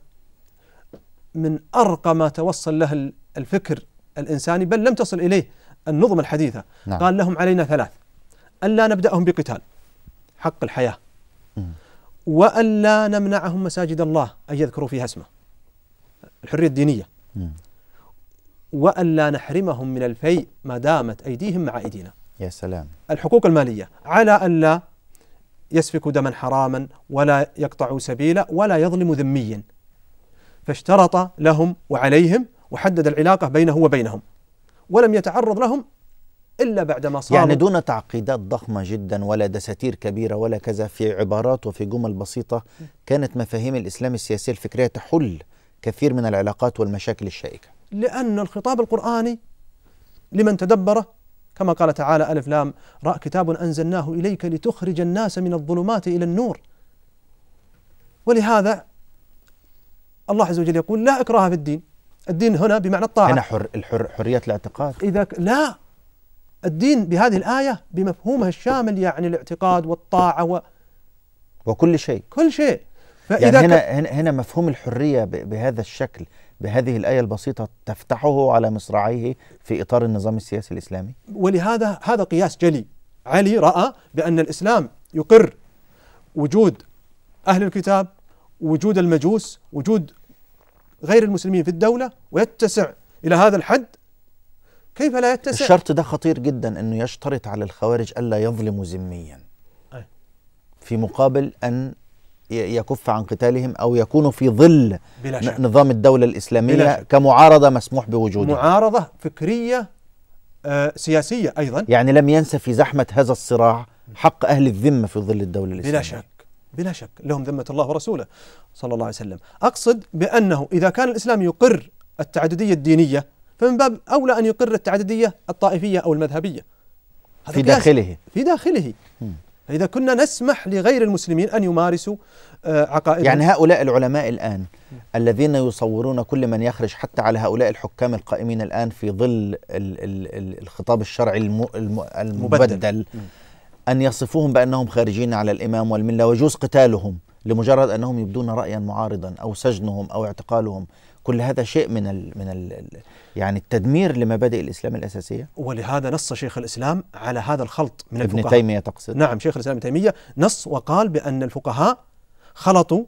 Speaker 2: من أرقى ما توصل له الفكر الإنساني بل لم تصل إليه النظم الحديثة نعم. قال لهم علينا ثلاث ألا نبدأهم بقتال حق الحياة وألا نمنعهم مساجد الله أن يذكروا فيها اسمه الحرية الدينية وأن لا نحرمهم من الفيء ما دامت أيديهم مع أيدينا يا سلام الحقوق المالية على أن لا يسفك دما حراما ولا يقطع سبيلا ولا يظلم ذميا فاشترط لهم وعليهم وحدد العلاقة بينه وبينهم ولم يتعرض لهم إلا بعدما صار يعني دون تعقيدات ضخمة جدا ولا دساتير كبيرة ولا كذا
Speaker 1: في عبارات وفي جمل بسيطة كانت مفاهيم الإسلام السياسية الفكرية تحل كثير من العلاقات والمشاكل الشائكة
Speaker 2: لأن الخطاب القرآني لمن تدبره كما قال تعالى ألف لام رأى كتاب أنزلناه إليك لتخرج الناس من الظلمات إلى النور ولهذا الله عز وجل يقول لا إكراه في الدين الدين هنا بمعنى الطاعة هنا حر الحر حرية الاعتقاد إذا لا الدين بهذه الآية بمفهومها الشامل يعني الاعتقاد والطاعة و وكل شيء كل شيء فإذا يعني
Speaker 1: هنا هنا مفهوم الحرية بهذا الشكل بهذه الآية البسيطة تفتحه على مصراعيه في إطار النظام السياسي الإسلامي؟
Speaker 2: ولهذا هذا قياس جلي علي رأى بأن الإسلام يقر وجود أهل الكتاب وجود المجوس وجود غير المسلمين في الدولة ويتسع إلى هذا الحد كيف لا يتسع؟ الشرط
Speaker 1: ده خطير جدا أنه يشترط على الخوارج ألا يظلموا ذميا في مقابل أن يكف عن قتالهم أو يكونوا في ظل نظام الدولة الإسلامية كمعارضة مسموح بوجودها
Speaker 2: معارضة فكرية آه سياسية أيضا
Speaker 1: يعني لم ينسى في زحمة هذا الصراع حق أهل الذمة في ظل الدولة الإسلامية بلا شك
Speaker 2: بلا شك لهم ذمة الله ورسوله صلى الله عليه وسلم أقصد بأنه إذا كان الإسلام يقر التعددية الدينية فمن باب أولى أن يقر التعددية الطائفية أو المذهبية
Speaker 3: في داخله في داخله م.
Speaker 2: إذا كنا نسمح لغير المسلمين أن يمارسوا آه، عقائد يعني هؤلاء العلماء الآن الذين
Speaker 1: يصورون كل من يخرج حتى على هؤلاء الحكام القائمين الآن في ظل الخطاب الشرعي المبدل أن يصفوهم بأنهم خارجين على الإمام والملة ويجوز قتالهم لمجرد أنهم يبدون رأيا معارضا أو سجنهم أو اعتقالهم كل هذا شيء من الـ من الـ يعني التدمير لمبادئ الاسلام الاساسيه
Speaker 2: ولهذا نص شيخ الاسلام على هذا الخلط من ابن الفقهاء تيميه تقصد نعم شيخ الاسلام ابن تيميه نص وقال بان الفقهاء خلطوا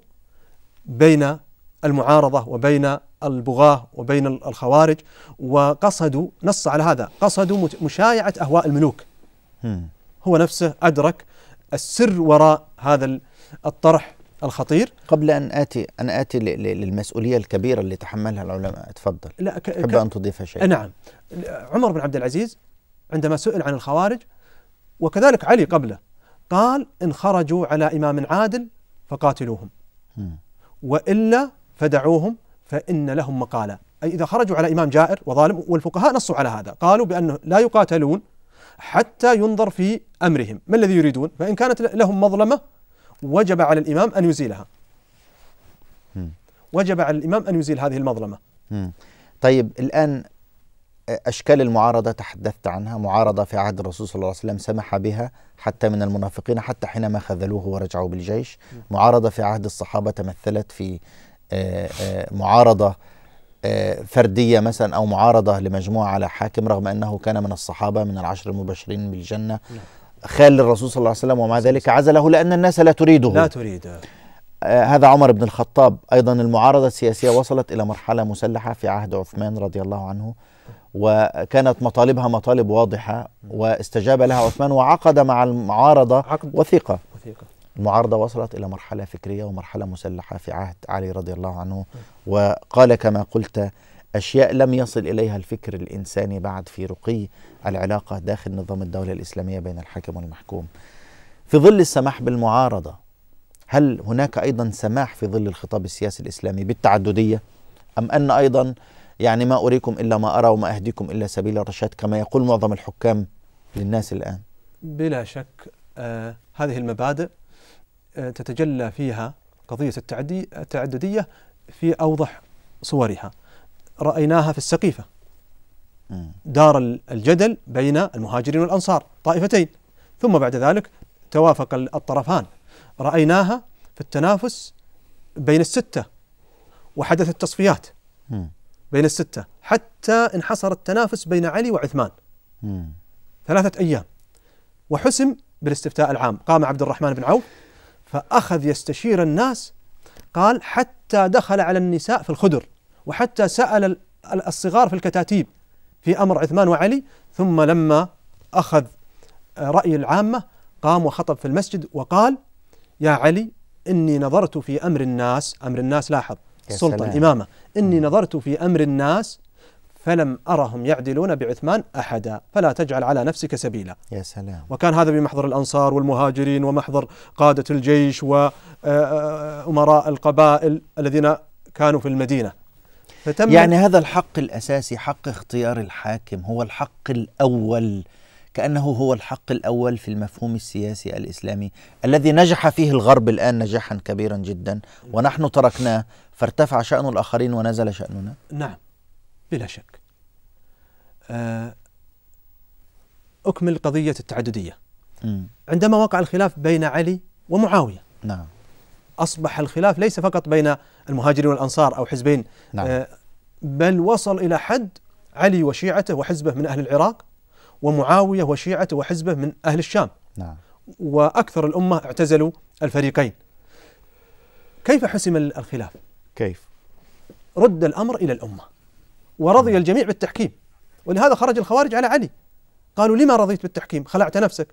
Speaker 2: بين المعارضه وبين البغاه وبين الخوارج وقصدوا نص على هذا قصدوا مشايعه اهواء الملوك هو نفسه ادرك السر وراء هذا الطرح الخطير قبل ان اتي انا اتي للمسؤوليه الكبيره
Speaker 1: اللي تحملها العلماء تفضل لا ك... ك... ان تضيف شيء نعم
Speaker 2: عمر بن عبد العزيز عندما سئل عن الخوارج وكذلك علي قبله قال ان خرجوا على امام عادل فقاتلوهم والا فدعوهم فان لهم مقاله اي اذا خرجوا على امام جائر وظالم والفقهاء نصوا على هذا قالوا بانه لا يقاتلون حتى ينظر في امرهم ما الذي يريدون فان كانت لهم مظلمه وجب على الإمام أن يزيلها وجب على الإمام أن يزيل هذه المظلمة طيب الآن أشكال المعارضة تحدثت
Speaker 1: عنها معارضة في عهد الرسول صلى الله عليه وسلم سمح بها حتى من المنافقين حتى حينما خذلوه ورجعوا بالجيش معارضة في عهد الصحابة تمثلت في معارضة فردية مثلا أو معارضة لمجموعة على حاكم رغم أنه كان من الصحابة من العشر المبشرين بالجنة نعم. خال للرسول صلى الله عليه وسلم ومع ذلك عزله لأن الناس لا تريده لا تريده آه، هذا عمر بن الخطاب أيضا المعارضة السياسية وصلت إلى مرحلة مسلحة في عهد عثمان رضي الله عنه وكانت مطالبها مطالب واضحة واستجاب لها عثمان وعقد مع المعارضة عقد وثيقة وثيقة المعارضة وصلت إلى مرحلة فكرية ومرحلة مسلحة في عهد علي رضي الله عنه وقال كما قلت أشياء لم يصل إليها الفكر الإنساني بعد في رقي العلاقة داخل نظام الدولة الإسلامية بين الحاكم والمحكوم في ظل السماح بالمعارضة هل هناك أيضا سماح في ظل الخطاب السياسي الإسلامي بالتعددية أم أن أيضا يعني ما أريكم إلا ما أرى وما أهديكم إلا سبيل الرشاد كما يقول معظم الحكام للناس الآن
Speaker 2: بلا شك آه هذه المبادئ آه تتجلى فيها قضية التعددية في أوضح صورها رأيناها في السقيفة دار الجدل بين المهاجرين والأنصار طائفتين ثم بعد ذلك توافق الطرفان رأيناها في التنافس بين الستة وحدث التصفيات بين الستة حتى انحصر التنافس بين علي وعثمان ثلاثة أيام وحسم بالاستفتاء العام قام عبد الرحمن بن عوف فأخذ يستشير الناس قال حتى دخل على النساء في الخدر وحتى سأل الصغار في الكتاتيب في أمر عثمان وعلي ثم لما أخذ آه، رأي العامة قام وخطب في المسجد وقال يا علي إني نظرت في أمر الناس أمر الناس لاحظ السلطة الإمامة إني نظرت في أمر الناس فلم أرهم يعدلون بعثمان أحدا فلا تجعل على نفسك سبيلا يا سلام وكان هذا بمحضر الأنصار والمهاجرين ومحضر قادة الجيش وأمراء آه، آه، القبائل الذين كانوا في المدينة فتم يعني
Speaker 1: هذا الحق الأساسي حق اختيار الحاكم هو الحق الأول كأنه هو الحق الأول في المفهوم السياسي الإسلامي الذي نجح فيه الغرب الآن نجاحا كبيرا جدا ونحن تركناه فارتفع شأن الآخرين ونزل شأننا
Speaker 2: نعم بلا شك آه، أكمل قضية التعددية عندما وقع الخلاف بين علي ومعاوية نعم أصبح الخلاف ليس فقط بين المهاجرين والأنصار أو حزبين نعم. آه، بل وصل إلى حد علي وشيعته وحزبه من أهل العراق ومعاوية وشيعته وحزبه من أهل الشام نعم. وأكثر الأمة اعتزلوا الفريقين كيف حسم الخلاف؟ كيف؟ رد الأمر إلى الأمة ورضي نعم. الجميع بالتحكيم ولهذا خرج الخوارج على علي قالوا لما رضيت بالتحكيم خلعت نفسك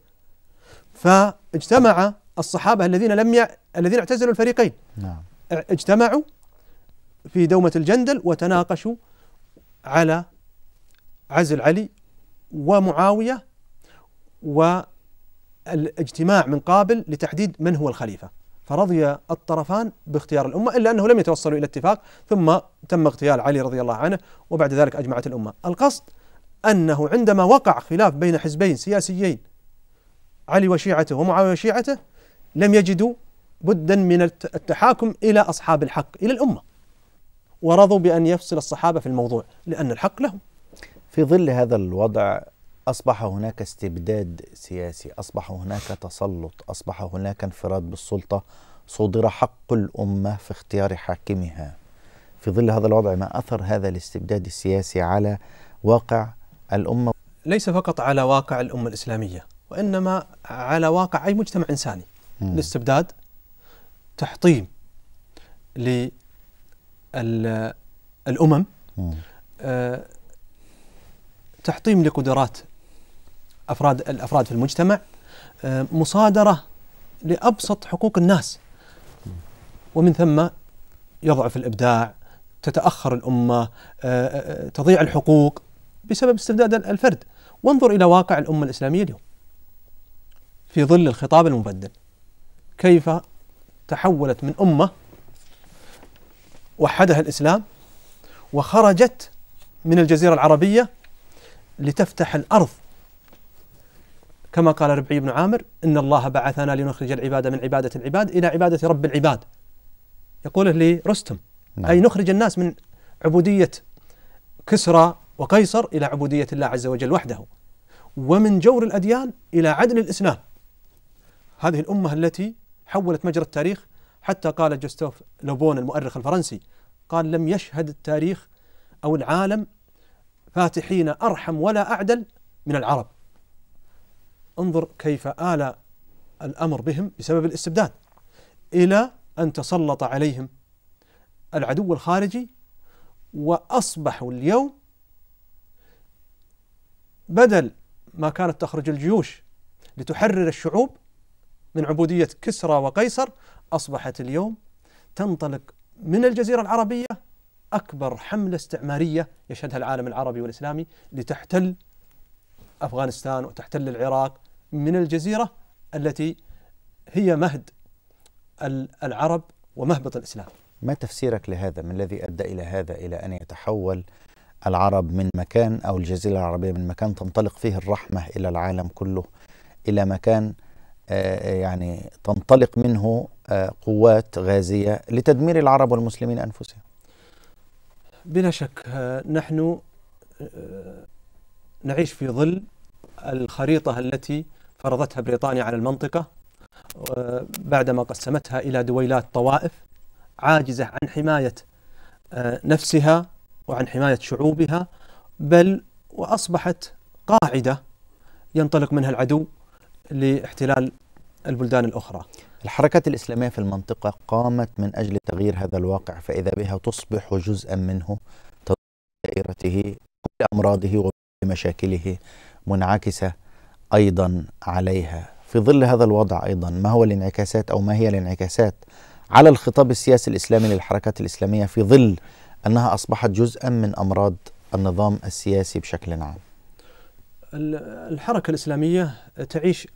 Speaker 2: فاجتمع الصحابة الذين لم ي... الذين اعتزلوا الفريقين نعم. اجتمعوا في دومة الجندل وتناقشوا على عزل علي ومعاوية والاجتماع من قابل لتحديد من هو الخليفة فرضي الطرفان باختيار الأمة إلا أنه لم يتوصلوا إلى اتفاق ثم تم اغتيال علي رضي الله عنه وبعد ذلك أجمعت الأمة القصد أنه عندما وقع خلاف بين حزبين سياسيين علي وشيعته ومعاوية وشيعته لم يجدوا بدا من التحاكم إلى أصحاب الحق إلى الأمة ورضوا بأن يفصل الصحابة في الموضوع لأن الحق لهم في ظل هذا الوضع
Speaker 1: أصبح هناك استبداد سياسي أصبح هناك تسلط أصبح هناك انفراد بالسلطة صدر حق الأمة في اختيار حاكمها في ظل هذا الوضع
Speaker 2: ما أثر هذا الاستبداد السياسي على واقع الأمة ليس فقط على واقع الأمة الإسلامية وإنما على واقع أي مجتمع إنساني الاستبداد تحطيم للأمم مم. آه، تحطيم لقدرات أفراد الأفراد في المجتمع آه، مصادرة لأبسط حقوق الناس ومن ثم يضعف الإبداع تتأخر الأمة آه، تضيع الحقوق بسبب استبداد الفرد وانظر إلى واقع الأمة الإسلامية اليوم في ظل الخطاب المبدل كيف تحولت من أمة وحدها الإسلام وخرجت من الجزيرة العربية لتفتح الأرض كما قال ربعي بن عامر إن الله بعثنا لنخرج العباد من عبادة العباد إلى عبادة رب العباد يقوله لرستم نعم. أي نخرج الناس من عبودية كسرى وقيصر إلى عبودية الله عز وجل وحده ومن جور الأديان إلى عدل الإسلام هذه الأمة التي حولت مجرى التاريخ حتى قال جوستوف لوبون المؤرخ الفرنسي قال لم يشهد التاريخ أو العالم فاتحين أرحم ولا أعدل من العرب انظر كيف آل الأمر بهم بسبب الاستبداد إلى أن تسلط عليهم العدو الخارجي وأصبحوا اليوم بدل ما كانت تخرج الجيوش لتحرر الشعوب من عبودية كسرى وقيصر أصبحت اليوم تنطلق من الجزيرة العربية أكبر حملة استعمارية يشهدها العالم العربي والإسلامي لتحتل أفغانستان وتحتل العراق من الجزيرة التي هي مهد العرب ومهبط الإسلام
Speaker 1: ما تفسيرك لهذا؟ ما الذي أدى إلى هذا إلى أن يتحول العرب من مكان أو الجزيرة العربية من مكان تنطلق فيه الرحمة إلى العالم كله إلى مكان آه، آه، يعني تنطلق منه آه، قوات غازية لتدمير العرب والمسلمين أنفسهم
Speaker 2: بلا شك نحن نعيش في ظل الخريطة التي فرضتها بريطانيا على المنطقة بعدما قسمتها إلى دويلات طوائف عاجزة عن حماية نفسها وعن حماية شعوبها بل وأصبحت قاعدة ينطلق منها العدو لاحتلال البلدان الأخرى الحركات
Speaker 1: الإسلامية في المنطقة قامت من أجل تغيير هذا الواقع فإذا بها تصبح جزءا منه دائرته كل أمراضه ومشاكله منعكسة أيضا عليها في ظل هذا الوضع أيضا ما هو الانعكاسات أو ما هي الانعكاسات على الخطاب السياسي الإسلامي للحركات الإسلامية في ظل أنها أصبحت جزءا من أمراض النظام السياسي بشكل عام
Speaker 2: الحركة الإسلامية تعيش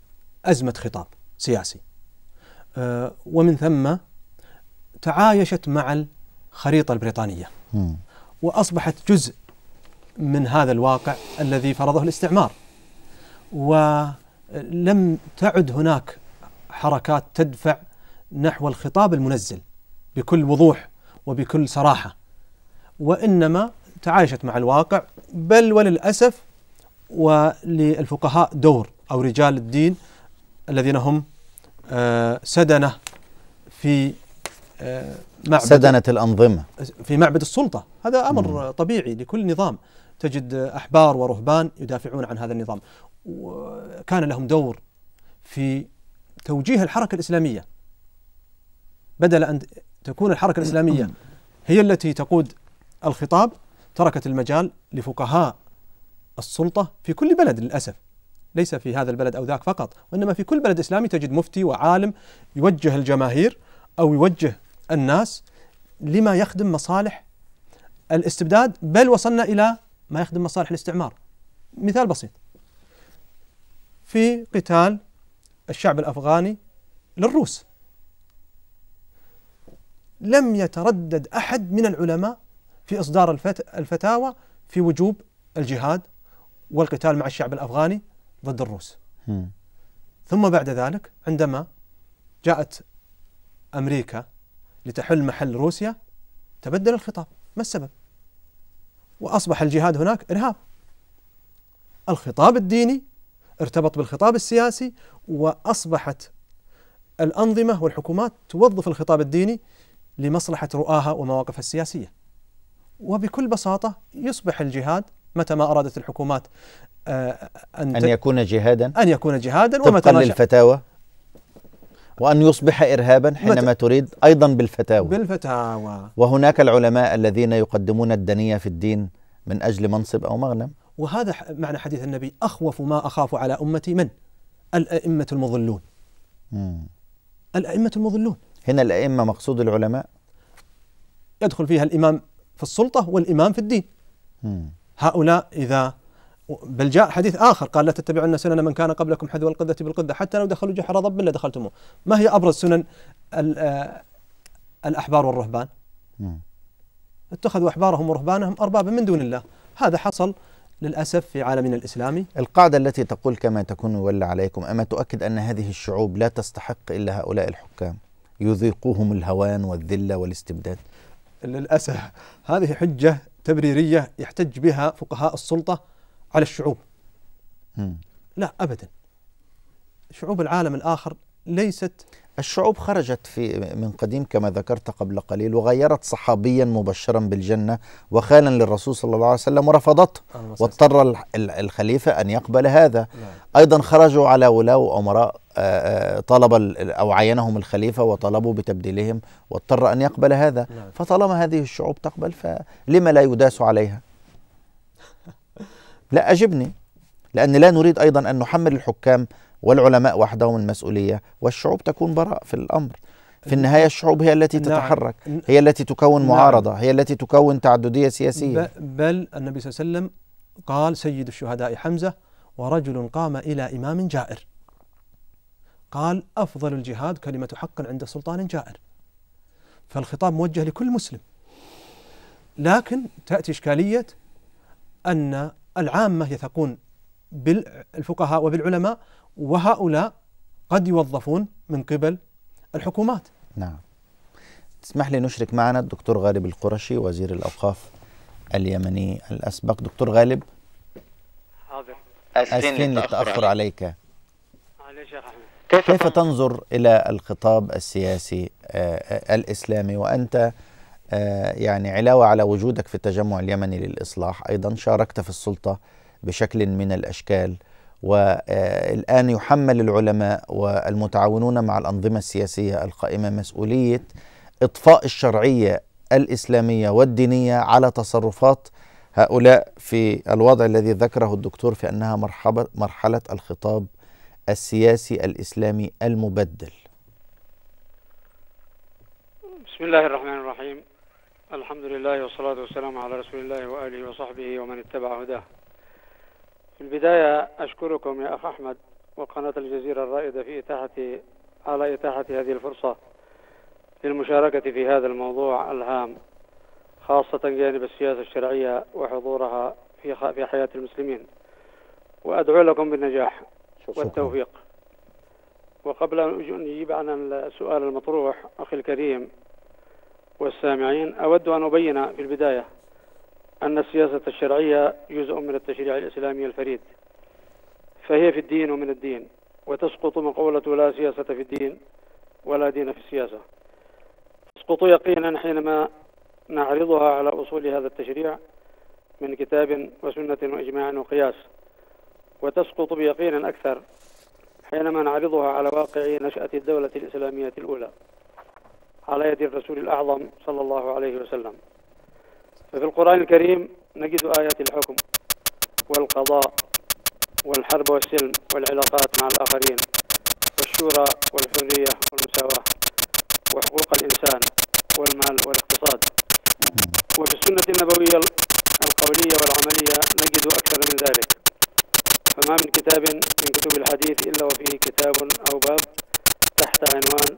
Speaker 2: أزمة خطاب سياسي آه، ومن ثم تعايشت مع الخريطة البريطانية وأصبحت جزء من هذا الواقع الذي فرضه الاستعمار ولم تعد هناك حركات تدفع نحو الخطاب المنزل بكل وضوح وبكل صراحة وإنما تعايشت مع الواقع بل وللأسف وللفقهاء دور أو رجال الدين الذين هم آه، سدنة في آه، معبد سدنة الأنظمة في معبد السلطة هذا أمر مم. طبيعي لكل نظام تجد أحبار ورهبان يدافعون عن هذا النظام وكان لهم دور في توجيه الحركة الإسلامية بدل أن تكون الحركة الإسلامية هي التي تقود الخطاب تركت المجال لفقهاء السلطة في كل بلد للأسف ليس في هذا البلد أو ذاك فقط وإنما في كل بلد إسلامي تجد مفتي وعالم يوجه الجماهير أو يوجه الناس لما يخدم مصالح الاستبداد بل وصلنا إلى ما يخدم مصالح الاستعمار مثال بسيط في قتال الشعب الأفغاني للروس لم يتردد أحد من العلماء في إصدار الفتاوى في وجوب الجهاد والقتال مع الشعب الأفغاني ضد الروس ثم بعد ذلك عندما جاءت أمريكا لتحل محل روسيا تبدل الخطاب ما السبب وأصبح الجهاد هناك إرهاب الخطاب الديني ارتبط بالخطاب السياسي وأصبحت الأنظمة والحكومات توظف الخطاب الديني لمصلحة رؤاها ومواقفها السياسية وبكل بساطة يصبح الجهاد متى ما أرادت الحكومات آه، آه، آه، أن, أن
Speaker 1: يكون جهادا أن يكون جهادا وما طبقا للفتاوى وأن يصبح إرهابا حينما تريد أيضا بالفتاوى
Speaker 2: بالفتاوى
Speaker 1: وهناك العلماء الذين يقدمون الدنية في الدين من أجل منصب أو مغنم
Speaker 2: وهذا معنى حديث النبي أخوف ما أخاف على أمتي من؟ الأئمة المضلون مم. الأئمة المضلون هنا الأئمة مقصود العلماء يدخل فيها الإمام في السلطة والإمام في الدين مم. هؤلاء إذا بل جاء حديث آخر قال لا تتبعن سنن من كان قبلكم حذو القذة بالقذة حتى لو دخلوا جحر ضب لدخلتموه ما هي أبرز سنن آه، الأحبار والرهبان اتخذوا أحبارهم ورهبانهم أربابا من دون الله هذا حصل للأسف في عالمنا الإسلامي القاعدة التي
Speaker 1: تقول كما تكون يولى عليكم أما تؤكد أن هذه الشعوب لا تستحق إلا هؤلاء الحكام
Speaker 2: يذيقوهم الهوان والذلة
Speaker 1: والاستبداد
Speaker 2: للأسف هذه حجة تبريرية يحتج بها فقهاء السلطة على الشعوب م. لا أبدا شعوب العالم الآخر ليست الشعوب
Speaker 1: خرجت في من قديم كما ذكرت قبل قليل وغيرت صحابيا مبشرا بالجنة وخالا للرسول صلى الله عليه وسلم ورفضته واضطر الخليفة أن يقبل هذا نعم. أيضا خرجوا على ولاة وأمراء طلب أو عينهم الخليفة وطلبوا بتبديلهم واضطر أن يقبل هذا نعم. فطالما هذه الشعوب تقبل فلما لا يداس عليها لا أجبني لأن لا نريد أيضا أن نحمل الحكام والعلماء وحدهم المسؤولية والشعوب تكون براء في الأمر في النهاية الشعوب هي التي نعم. تتحرك هي التي تكون نعم. معارضة هي التي تكون تعددية سياسية
Speaker 2: بل النبي صلى الله عليه وسلم قال سيد الشهداء حمزة ورجل قام إلى إمام جائر قال أفضل الجهاد كلمة حق عند سلطان جائر فالخطاب موجه لكل مسلم لكن تأتي إشكالية أن العامة يثقون بالفقهاء وبالعلماء وهؤلاء قد يوظفون من قبل الحكومات
Speaker 1: نعم تسمح لي نشرك معنا الدكتور غالب القرشي وزير الأوقاف اليمني الأسبق دكتور غالب
Speaker 3: حاضر أسفين للتأخر
Speaker 1: عليك كيف تنظر إلى الخطاب السياسي آه، آه، الإسلامي وأنت آه، يعني علاوة على وجودك في التجمع اليمني للإصلاح أيضا شاركت في السلطة بشكل من الأشكال والآن يحمل العلماء والمتعاونون مع الأنظمة السياسية القائمة مسؤولية إطفاء الشرعية الإسلامية والدينية على تصرفات هؤلاء في الوضع الذي ذكره الدكتور في أنها مرحبة مرحلة الخطاب السياسي الإسلامي المبدل
Speaker 4: بسم الله الرحمن الرحيم الحمد لله والصلاة والسلام على رسول الله وآله وصحبه ومن اتبع هداه في البداية أشكركم يا أخ أحمد وقناة الجزيرة الرائدة في إتاحة على إتاحة هذه الفرصة للمشاركة في هذا الموضوع الهام خاصة جانب السياسة الشرعية وحضورها في في حياة المسلمين وأدعو لكم بالنجاح والتوفيق وقبل أن أجيب عن السؤال المطروح أخي الكريم والسامعين أود أن أبين في البداية أن السياسة الشرعية جزء من التشريع الإسلامي الفريد فهي في الدين ومن الدين وتسقط مقولة لا سياسة في الدين ولا دين في السياسة تسقط يقينا حينما نعرضها على أصول هذا التشريع من كتاب وسنة وإجماع وقياس وتسقط بيقين أكثر حينما نعرضها على واقع نشأة الدولة الإسلامية الأولى على يد الرسول الأعظم صلى الله عليه وسلم ففي القرآن الكريم نجد آيات الحكم والقضاء والحرب والسلم والعلاقات مع الآخرين والشورى والحرية والمساواة وحقوق الإنسان والمال والاقتصاد وفي السنة النبوية القولية والعملية نجد أكثر من ذلك فما من كتاب من كتب الحديث إلا وفيه كتاب أو باب تحت عنوان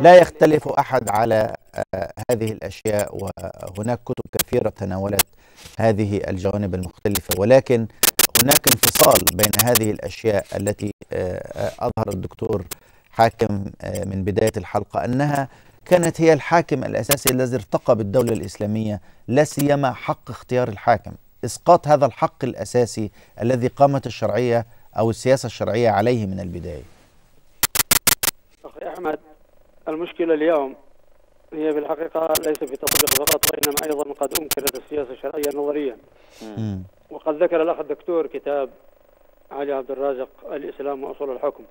Speaker 1: لا يختلف أحد على آه، هذه الأشياء وهناك كتب كثيرة تناولت هذه الجوانب المختلفة ولكن هناك انفصال بين هذه الأشياء التي آه، أظهر الدكتور حاكم آه، من بداية الحلقة أنها كانت هي الحاكم الأساسي الذي ارتقى بالدولة الإسلامية لا سيما حق اختيار الحاكم إسقاط هذا الحق الأساسي الذي قامت الشرعية أو السياسة الشرعية عليه من البداية
Speaker 4: أخي أحمد المشكلة اليوم هي في الحقيقة ليس في تطبيق فقط وإنما أيضا قد أنكرت السياسة الشرعية نظريا وقد ذكر الأخ الدكتور كتاب علي عبد الرازق الإسلام وأصول الحكم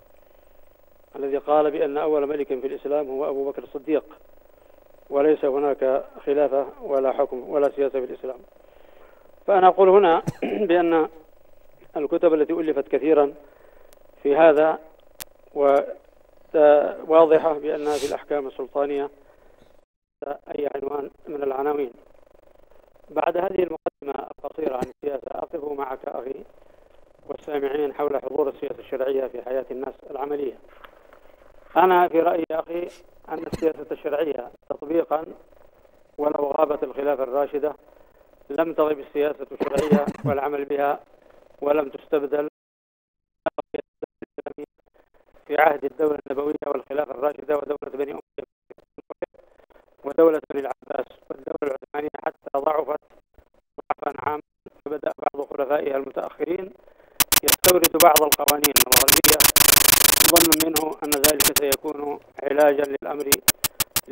Speaker 4: الذي قال بأن أول ملك في الإسلام هو أبو بكر الصديق وليس هناك خلافة ولا حكم ولا سياسة في الإسلام فأنا أقول هنا بأن الكتب التي ألفت كثيرا في هذا و واضحة بأنها في الأحكام السلطانية أي عنوان من العناوين بعد هذه المقدمة القصيرة عن السياسة أقف معك أخي والسامعين حول حضور السياسة الشرعية في حياة الناس العملية أنا في رأيي أخي أن السياسة الشرعية تطبيقا ولو غابت الخلافة الراشدة لم تغب السياسة الشرعية والعمل بها ولم تستبدل في عهد الدولة النبوية والخلافة الراشدة ودولة بني أمية ودولة بني العباس والدولة العثمانية حتى ضعفت ضعفا عاما فبدأ بعض خلفائها المتأخرين يستورد بعض القوانين الغربية ظنا منه أن ذلك سيكون علاجا للأمر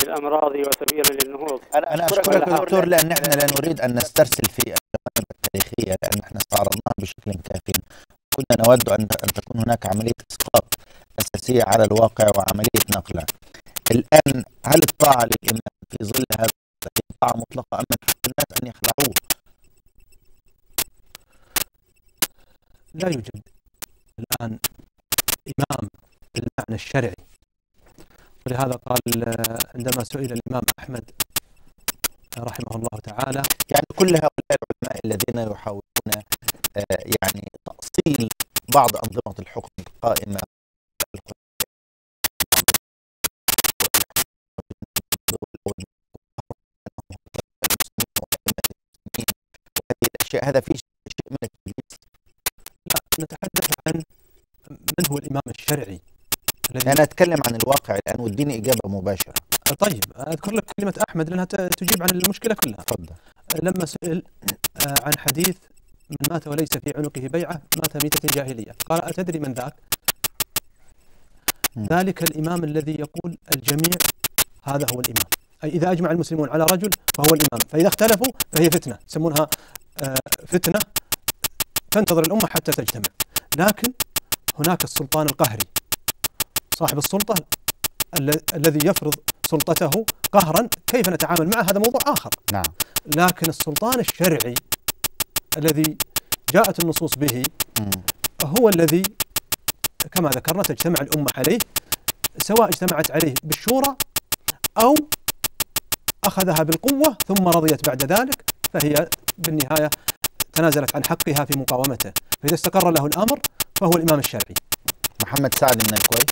Speaker 4: للأمراض وسبيلا للنهوض أنا, أنا أشكرك دكتور لأن
Speaker 1: إحنا لا نريد أن نسترسل في الجوانب التاريخية لأن إحنا استعرضناها بشكل كافي كنا نود أن تكون هناك عملية إسقاط أساسية على الواقع وعملية نقله الآن هل الطاعة للإمام في ظل هذا طاعة مطلقة أم من حق الناس أن يخلعوه؟
Speaker 2: لا يوجد الآن إمام بالمعنى الشرعي ولهذا قال عندما سئل الإمام أحمد رحمه الله تعالى يعني كل هؤلاء العلماء الذين يحاولون آه، يعني تأصيل بعض أنظمة
Speaker 3: الحكم القائمة شيء هذا فيه شيء من التجويد لا نتحدث عن
Speaker 2: من هو الإمام الشرعي الذي أنا أتكلم عن الواقع الآن واديني إجابة مباشرة طيب أذكر لك كلمة أحمد لأنها تجيب عن المشكلة كلها تفضل لما سئل آه، عن حديث من مات وليس في عنقه بيعة مات ميتة جاهلية قال أتدري من ذاك ذلك الإمام الذي يقول الجميع هذا هو الإمام أي إذا أجمع المسلمون على رجل فهو الإمام فإذا اختلفوا فهي فتنة يسمونها آه، فتنة تنتظر الأمة حتى تجتمع لكن هناك السلطان القهري صاحب السلطة الذي يفرض سلطته قهرا كيف نتعامل معه هذا موضوع آخر نعم. لكن السلطان الشرعي الذي جاءت النصوص به هو الذي كما ذكرنا تجتمع الأمة عليه سواء اجتمعت عليه بالشورى أو أخذها بالقوة ثم رضيت بعد ذلك فهي بالنهاية تنازلت عن حقها في مقاومته فإذا استقر له الأمر فهو الإمام الشافعي محمد سعد من الكويت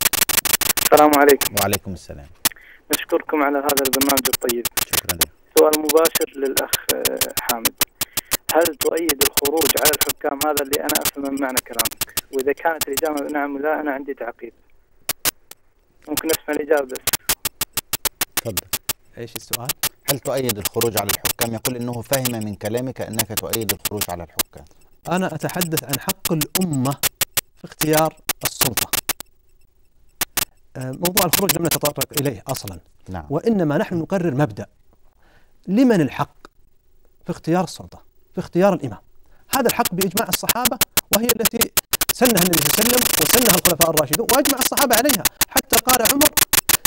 Speaker 4: السلام
Speaker 1: عليكم وعليكم السلام
Speaker 4: نشكركم على هذا البرنامج الطيب شكرا لك سؤال مباشر للأخ آه، حامد هل تؤيد الخروج على الحكام هذا اللي أنا أفهم من معنى كلامك وإذا كانت الإجابة نعم ولا أنا عندي تعقيب ممكن أسمع الإجابة بس
Speaker 1: تفضل إيش السؤال؟ هل تؤيد الخروج على الحكام يقول انه فهم من كلامك انك تؤيد الخروج على الحكام
Speaker 2: انا اتحدث عن حق الامه في اختيار السلطه آه، موضوع الخروج لم نتطرق اليه اصلا نعم. وانما نحن نقرر مبدا لمن الحق في اختيار السلطه في اختيار الامام هذا الحق باجماع الصحابه وهي التي سنها النبي صلى الله عليه وسلم وسنها الخلفاء الراشدون واجمع الصحابه عليها حتى قال عمر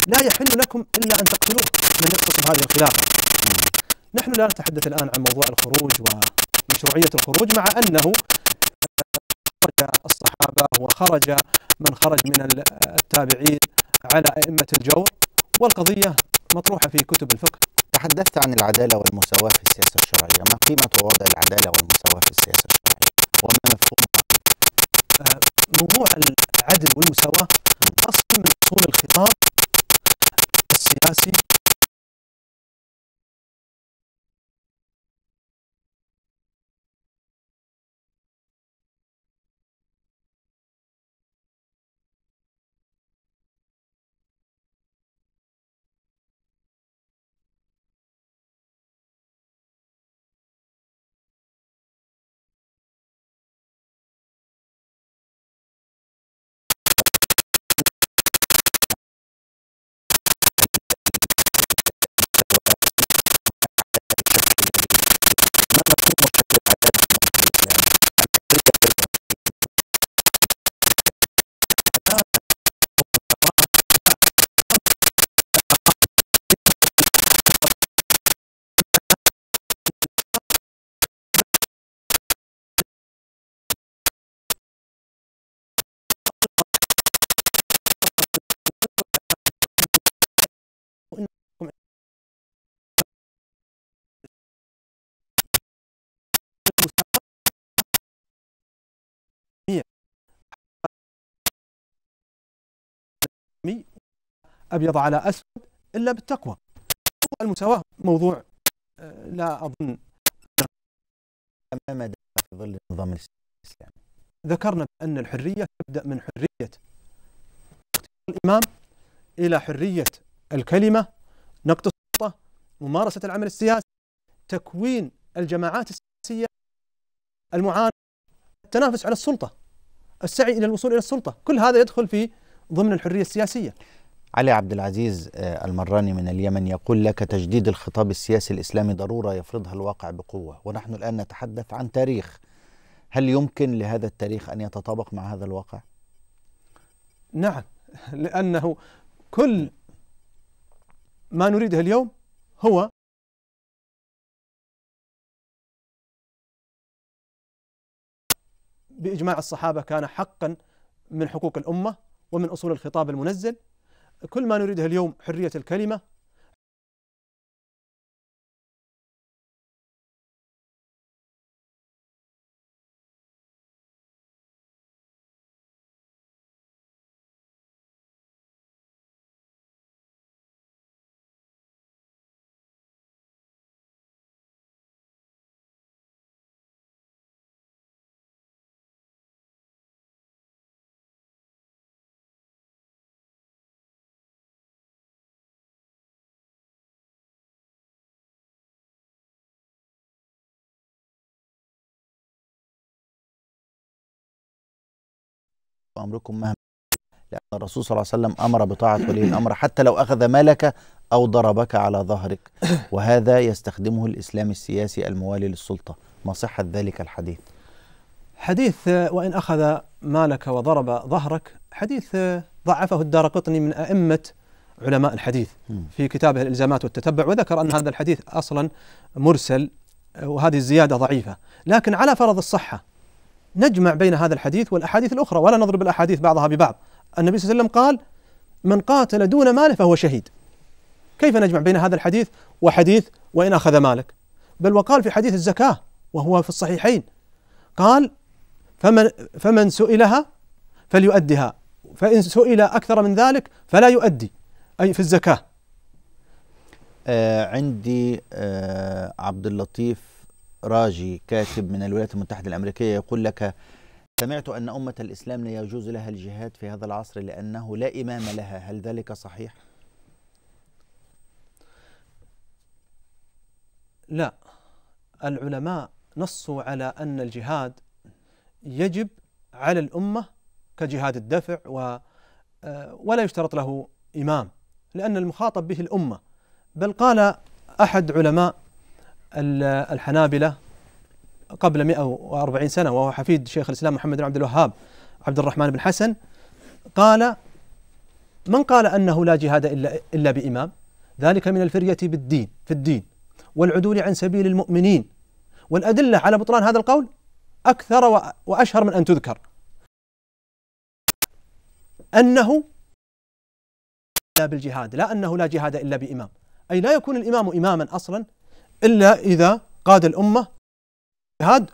Speaker 2: لا يحل لكم إلا أن تقتلوه من يقتل هذه الخلافة نحن لا نتحدث الآن عن موضوع الخروج ومشروعية الخروج مع أنه خرج الصحابة وخرج من خرج من التابعين على أئمة الجور والقضية مطروحة في كتب الفقه تحدثت عن العدالة والمساواة في السياسة الشرعية ما قيمة وضع العدالة والمساواة في السياسة الشرعية وما مفهومها آه، موضوع العدل والمساواة أصل من أصول الخطاب 小心。أبيض على أسود إلا بالتقوى المساواة موضوع آه، لا أظن ما مدى في ظل النظام الإسلامي ذكرنا أن الحرية تبدأ من حرية الإمام إلى حرية الكلمة نقد السلطة ممارسة العمل السياسي تكوين الجماعات السياسية المعارضة التنافس على السلطة السعي إلى الوصول إلى السلطة كل هذا يدخل في ضمن الحرية السياسية علي عبد
Speaker 1: العزيز آه، المراني من اليمن يقول لك تجديد الخطاب السياسي الاسلامي ضروره يفرضها الواقع بقوه ونحن الان نتحدث عن تاريخ هل يمكن لهذا التاريخ ان يتطابق مع هذا الواقع؟
Speaker 2: نعم لانه كل ما نريده اليوم هو باجماع الصحابه كان حقا من حقوق الامه ومن اصول الخطاب المنزل كل ما نريده اليوم حرية الكلمة
Speaker 3: أمركم
Speaker 1: مهما لأن الرسول صلى الله عليه وسلم أمر بطاعة ولي الأمر حتى لو أخذ مالك أو ضربك على ظهرك وهذا يستخدمه الإسلام السياسي الموالي للسلطة ما صحة ذلك الحديث
Speaker 2: حديث وإن أخذ مالك وضرب ظهرك حديث ضعفه الدارقطني من أئمة علماء الحديث في كتابه الإلزامات والتتبع وذكر أن هذا الحديث أصلا مرسل وهذه الزيادة ضعيفة لكن على فرض الصحة نجمع بين هذا الحديث والاحاديث الاخرى ولا نضرب الاحاديث بعضها ببعض النبي صلى الله عليه وسلم قال من قاتل دون ماله فهو شهيد كيف نجمع بين هذا الحديث وحديث وان اخذ مالك بل وقال في حديث الزكاه وهو في الصحيحين قال فمن فمن سئلها فليؤدها فان سئل اكثر من ذلك فلا يؤدي اي في الزكاه
Speaker 1: آه عندي آه عبد اللطيف راجي كاتب من الولايات المتحدة الأمريكية يقول لك سمعت أن أمة الإسلام لا يجوز لها الجهاد في هذا العصر لأنه لا إمام لها هل ذلك صحيح؟
Speaker 2: لا العلماء نصوا على أن الجهاد يجب على الأمة كجهاد الدفع و آه، ولا يشترط له إمام لأن المخاطب به الأمة بل قال أحد علماء الحنابلة قبل 140 سنة وهو حفيد شيخ الإسلام محمد بن عبد الوهاب عبد الرحمن بن حسن قال من قال أنه لا جهاد إلا, إلا بإمام ذلك من الفرية بالدين في الدين والعدول عن سبيل المؤمنين والأدلة على بطلان هذا القول أكثر وأشهر من أن تذكر أنه لا بالجهاد لا أنه لا جهاد إلا بإمام أي لا يكون الإمام إماما أصلا إلا إذا قاد الأمة جهاد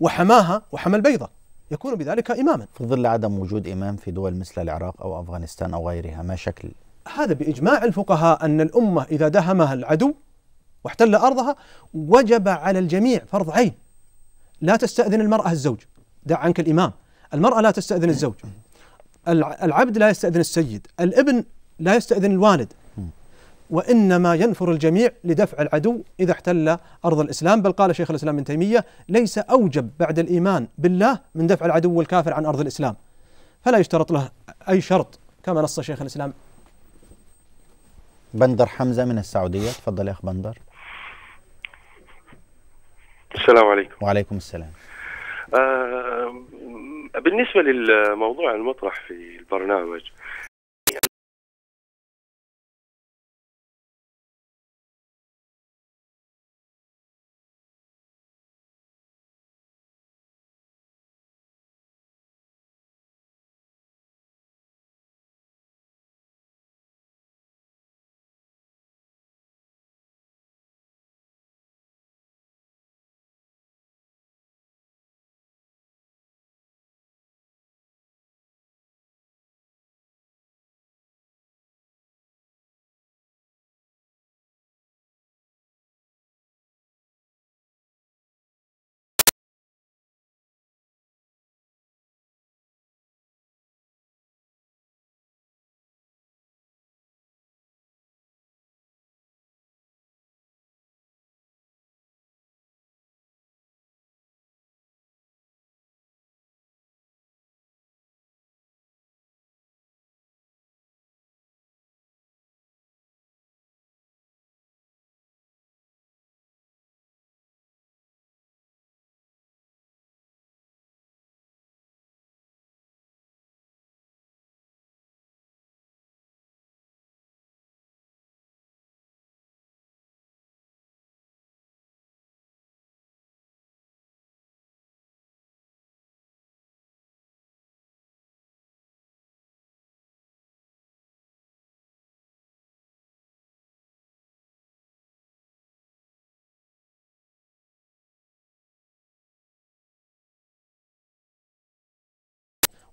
Speaker 2: وحماها وحمى البيضة يكون بذلك إماما في ظل عدم وجود إمام في دول مثل
Speaker 1: العراق أو أفغانستان أو غيرها ما شكل
Speaker 2: هذا بإجماع الفقهاء أن الأمة إذا دهمها العدو واحتل أرضها وجب على الجميع فرض عين لا تستأذن المرأة الزوج دع عنك الإمام المرأة لا تستأذن الزوج العبد لا يستأذن السيد الابن لا يستأذن الوالد وإنما ينفر الجميع لدفع العدو إذا احتل أرض الإسلام بل قال شيخ الإسلام ابن تيمية ليس أوجب بعد الإيمان بالله من دفع العدو الكافر عن أرض الإسلام فلا يشترط له أي شرط كما نص شيخ الإسلام
Speaker 1: بندر حمزة من السعودية تفضل يا أخ بندر السلام عليكم وعليكم السلام
Speaker 3: آه بالنسبة للموضوع المطرح في البرنامج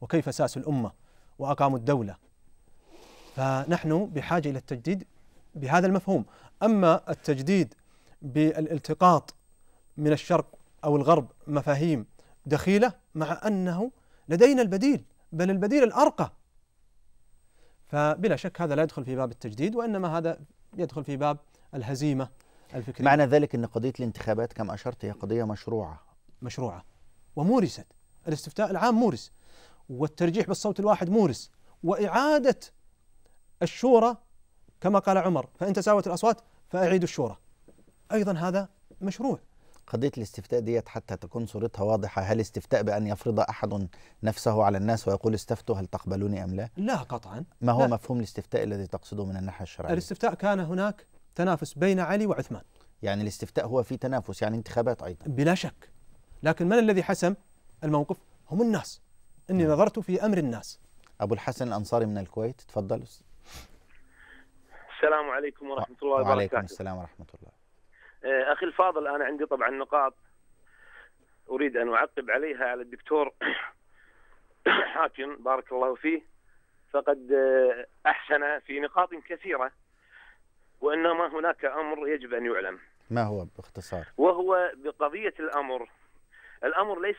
Speaker 2: وكيف ساسوا الأمة وأقاموا الدولة فنحن بحاجة إلى التجديد بهذا المفهوم أما التجديد بالالتقاط من الشرق أو الغرب مفاهيم دخيلة مع أنه لدينا البديل بل البديل الأرقى فبلا شك هذا لا يدخل في باب التجديد وإنما هذا يدخل في باب الهزيمة الفكرية معنى
Speaker 1: ذلك أن قضية الانتخابات كما أشرت هي قضية مشروعة
Speaker 2: مشروعة ومورست الاستفتاء العام مورس والترجيح بالصوت الواحد مورس وإعادة الشورى كما قال عمر فإن تساوت الأصوات فأعيدوا الشورى أيضا هذا مشروع قضية الاستفتاء ديت حتى
Speaker 1: تكون صورتها واضحة هل استفتاء بأن يفرض أحد نفسه على الناس ويقول استفتوا هل تقبلوني أم لا؟
Speaker 2: لا قطعا ما هو لا.
Speaker 1: مفهوم الاستفتاء الذي تقصده من الناحية الشرعية؟
Speaker 2: الاستفتاء كان هناك تنافس بين علي وعثمان يعني الاستفتاء هو في تنافس يعني انتخابات أيضا بلا شك لكن من الذي حسم الموقف؟ هم الناس إني نعم. نظرت في أمر الناس أبو الحسن الأنصاري من الكويت تفضل
Speaker 4: السلام عليكم ورحمة الله وبركاته وعليكم
Speaker 1: السلام ورحمة الله
Speaker 4: آه، أخي الفاضل أنا عندي طبعا نقاط أريد أن أعقب عليها على الدكتور حاكم بارك الله فيه فقد آه، أحسن في نقاط كثيرة وإنما هناك أمر يجب أن يعلم
Speaker 3: ما هو باختصار؟
Speaker 4: وهو بقضية الأمر
Speaker 3: الأمر ليس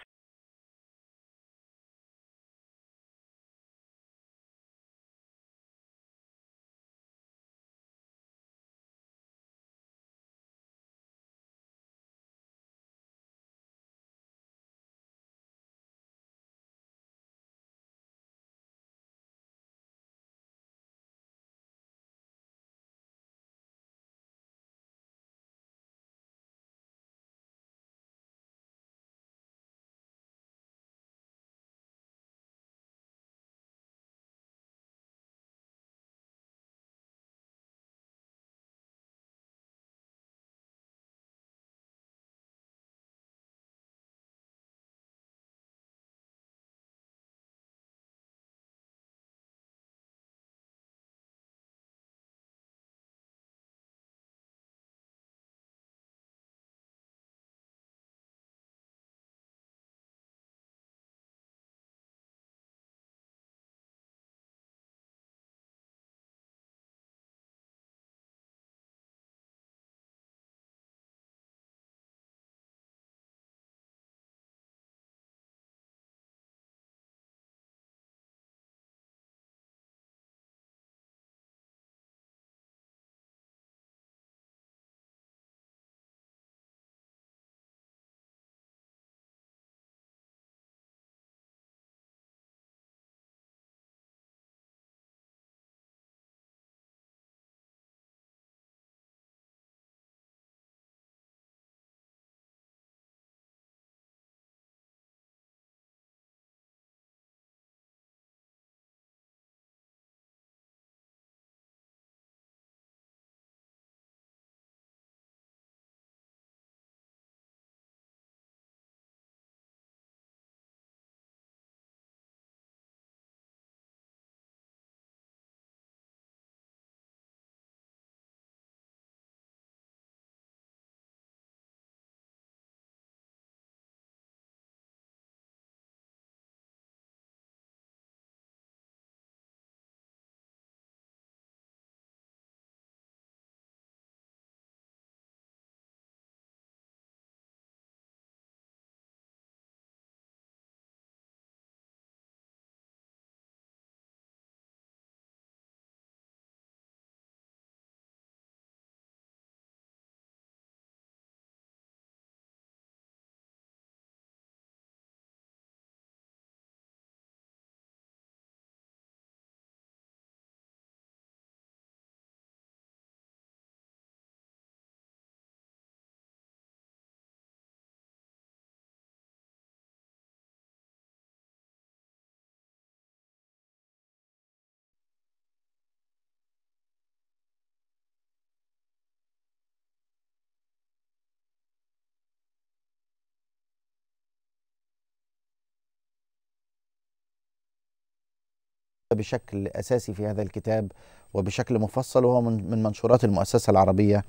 Speaker 1: بشكل أساسي في هذا الكتاب وبشكل مفصل وهو من, منشورات المؤسسة العربية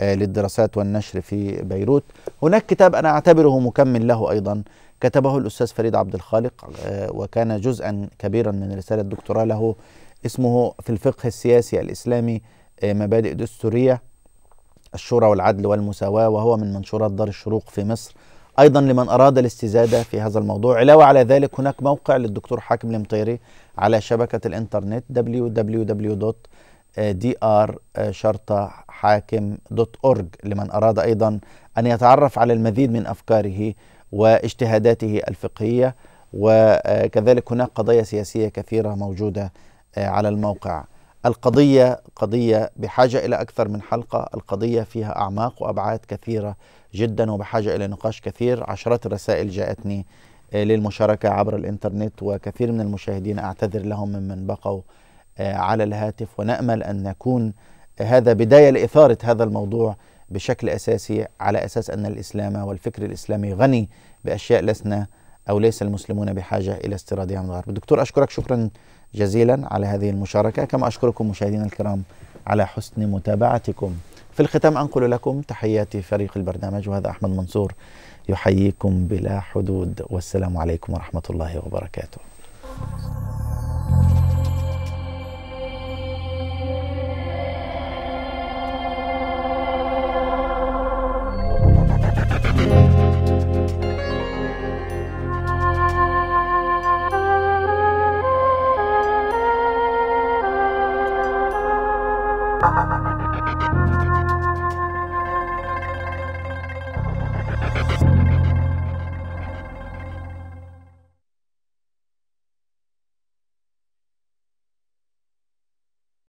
Speaker 1: آه، للدراسات والنشر في بيروت هناك كتاب أنا أعتبره مكمل له أيضا كتبه الأستاذ فريد عبد الخالق آه، وكان جزءا كبيرا من رسالة الدكتوراه له اسمه في الفقه السياسي الإسلامي آه، مبادئ دستورية الشورى والعدل والمساواة وهو من منشورات دار الشروق في مصر أيضا لمن أراد الاستزادة في هذا الموضوع علاوة على ذلك هناك موقع للدكتور حاكم المطيري على شبكة الإنترنت لمن أراد أيضا أن يتعرف على المزيد من أفكاره واجتهاداته الفقهية وكذلك هناك قضايا سياسية كثيرة موجودة على الموقع القضية قضية بحاجة إلى أكثر من حلقة القضية فيها أعماق وأبعاد كثيرة جدا وبحاجة إلى نقاش كثير عشرات الرسائل جاءتني آه، للمشاركة عبر الإنترنت وكثير من المشاهدين أعتذر لهم ممن بقوا آه، على الهاتف ونأمل أن نكون آه، هذا بداية لإثارة هذا الموضوع بشكل أساسي على أساس أن الإسلام والفكر الإسلامي غني بأشياء لسنا أو ليس المسلمون بحاجة إلى استيرادها من الغرب دكتور أشكرك شكرا جزيلا على هذه المشاركة كما أشكركم مشاهدينا الكرام على حسن متابعتكم في الختام أنقل لكم تحيات فريق البرنامج وهذا أحمد منصور يحييكم بلا حدود والسلام عليكم ورحمة الله وبركاته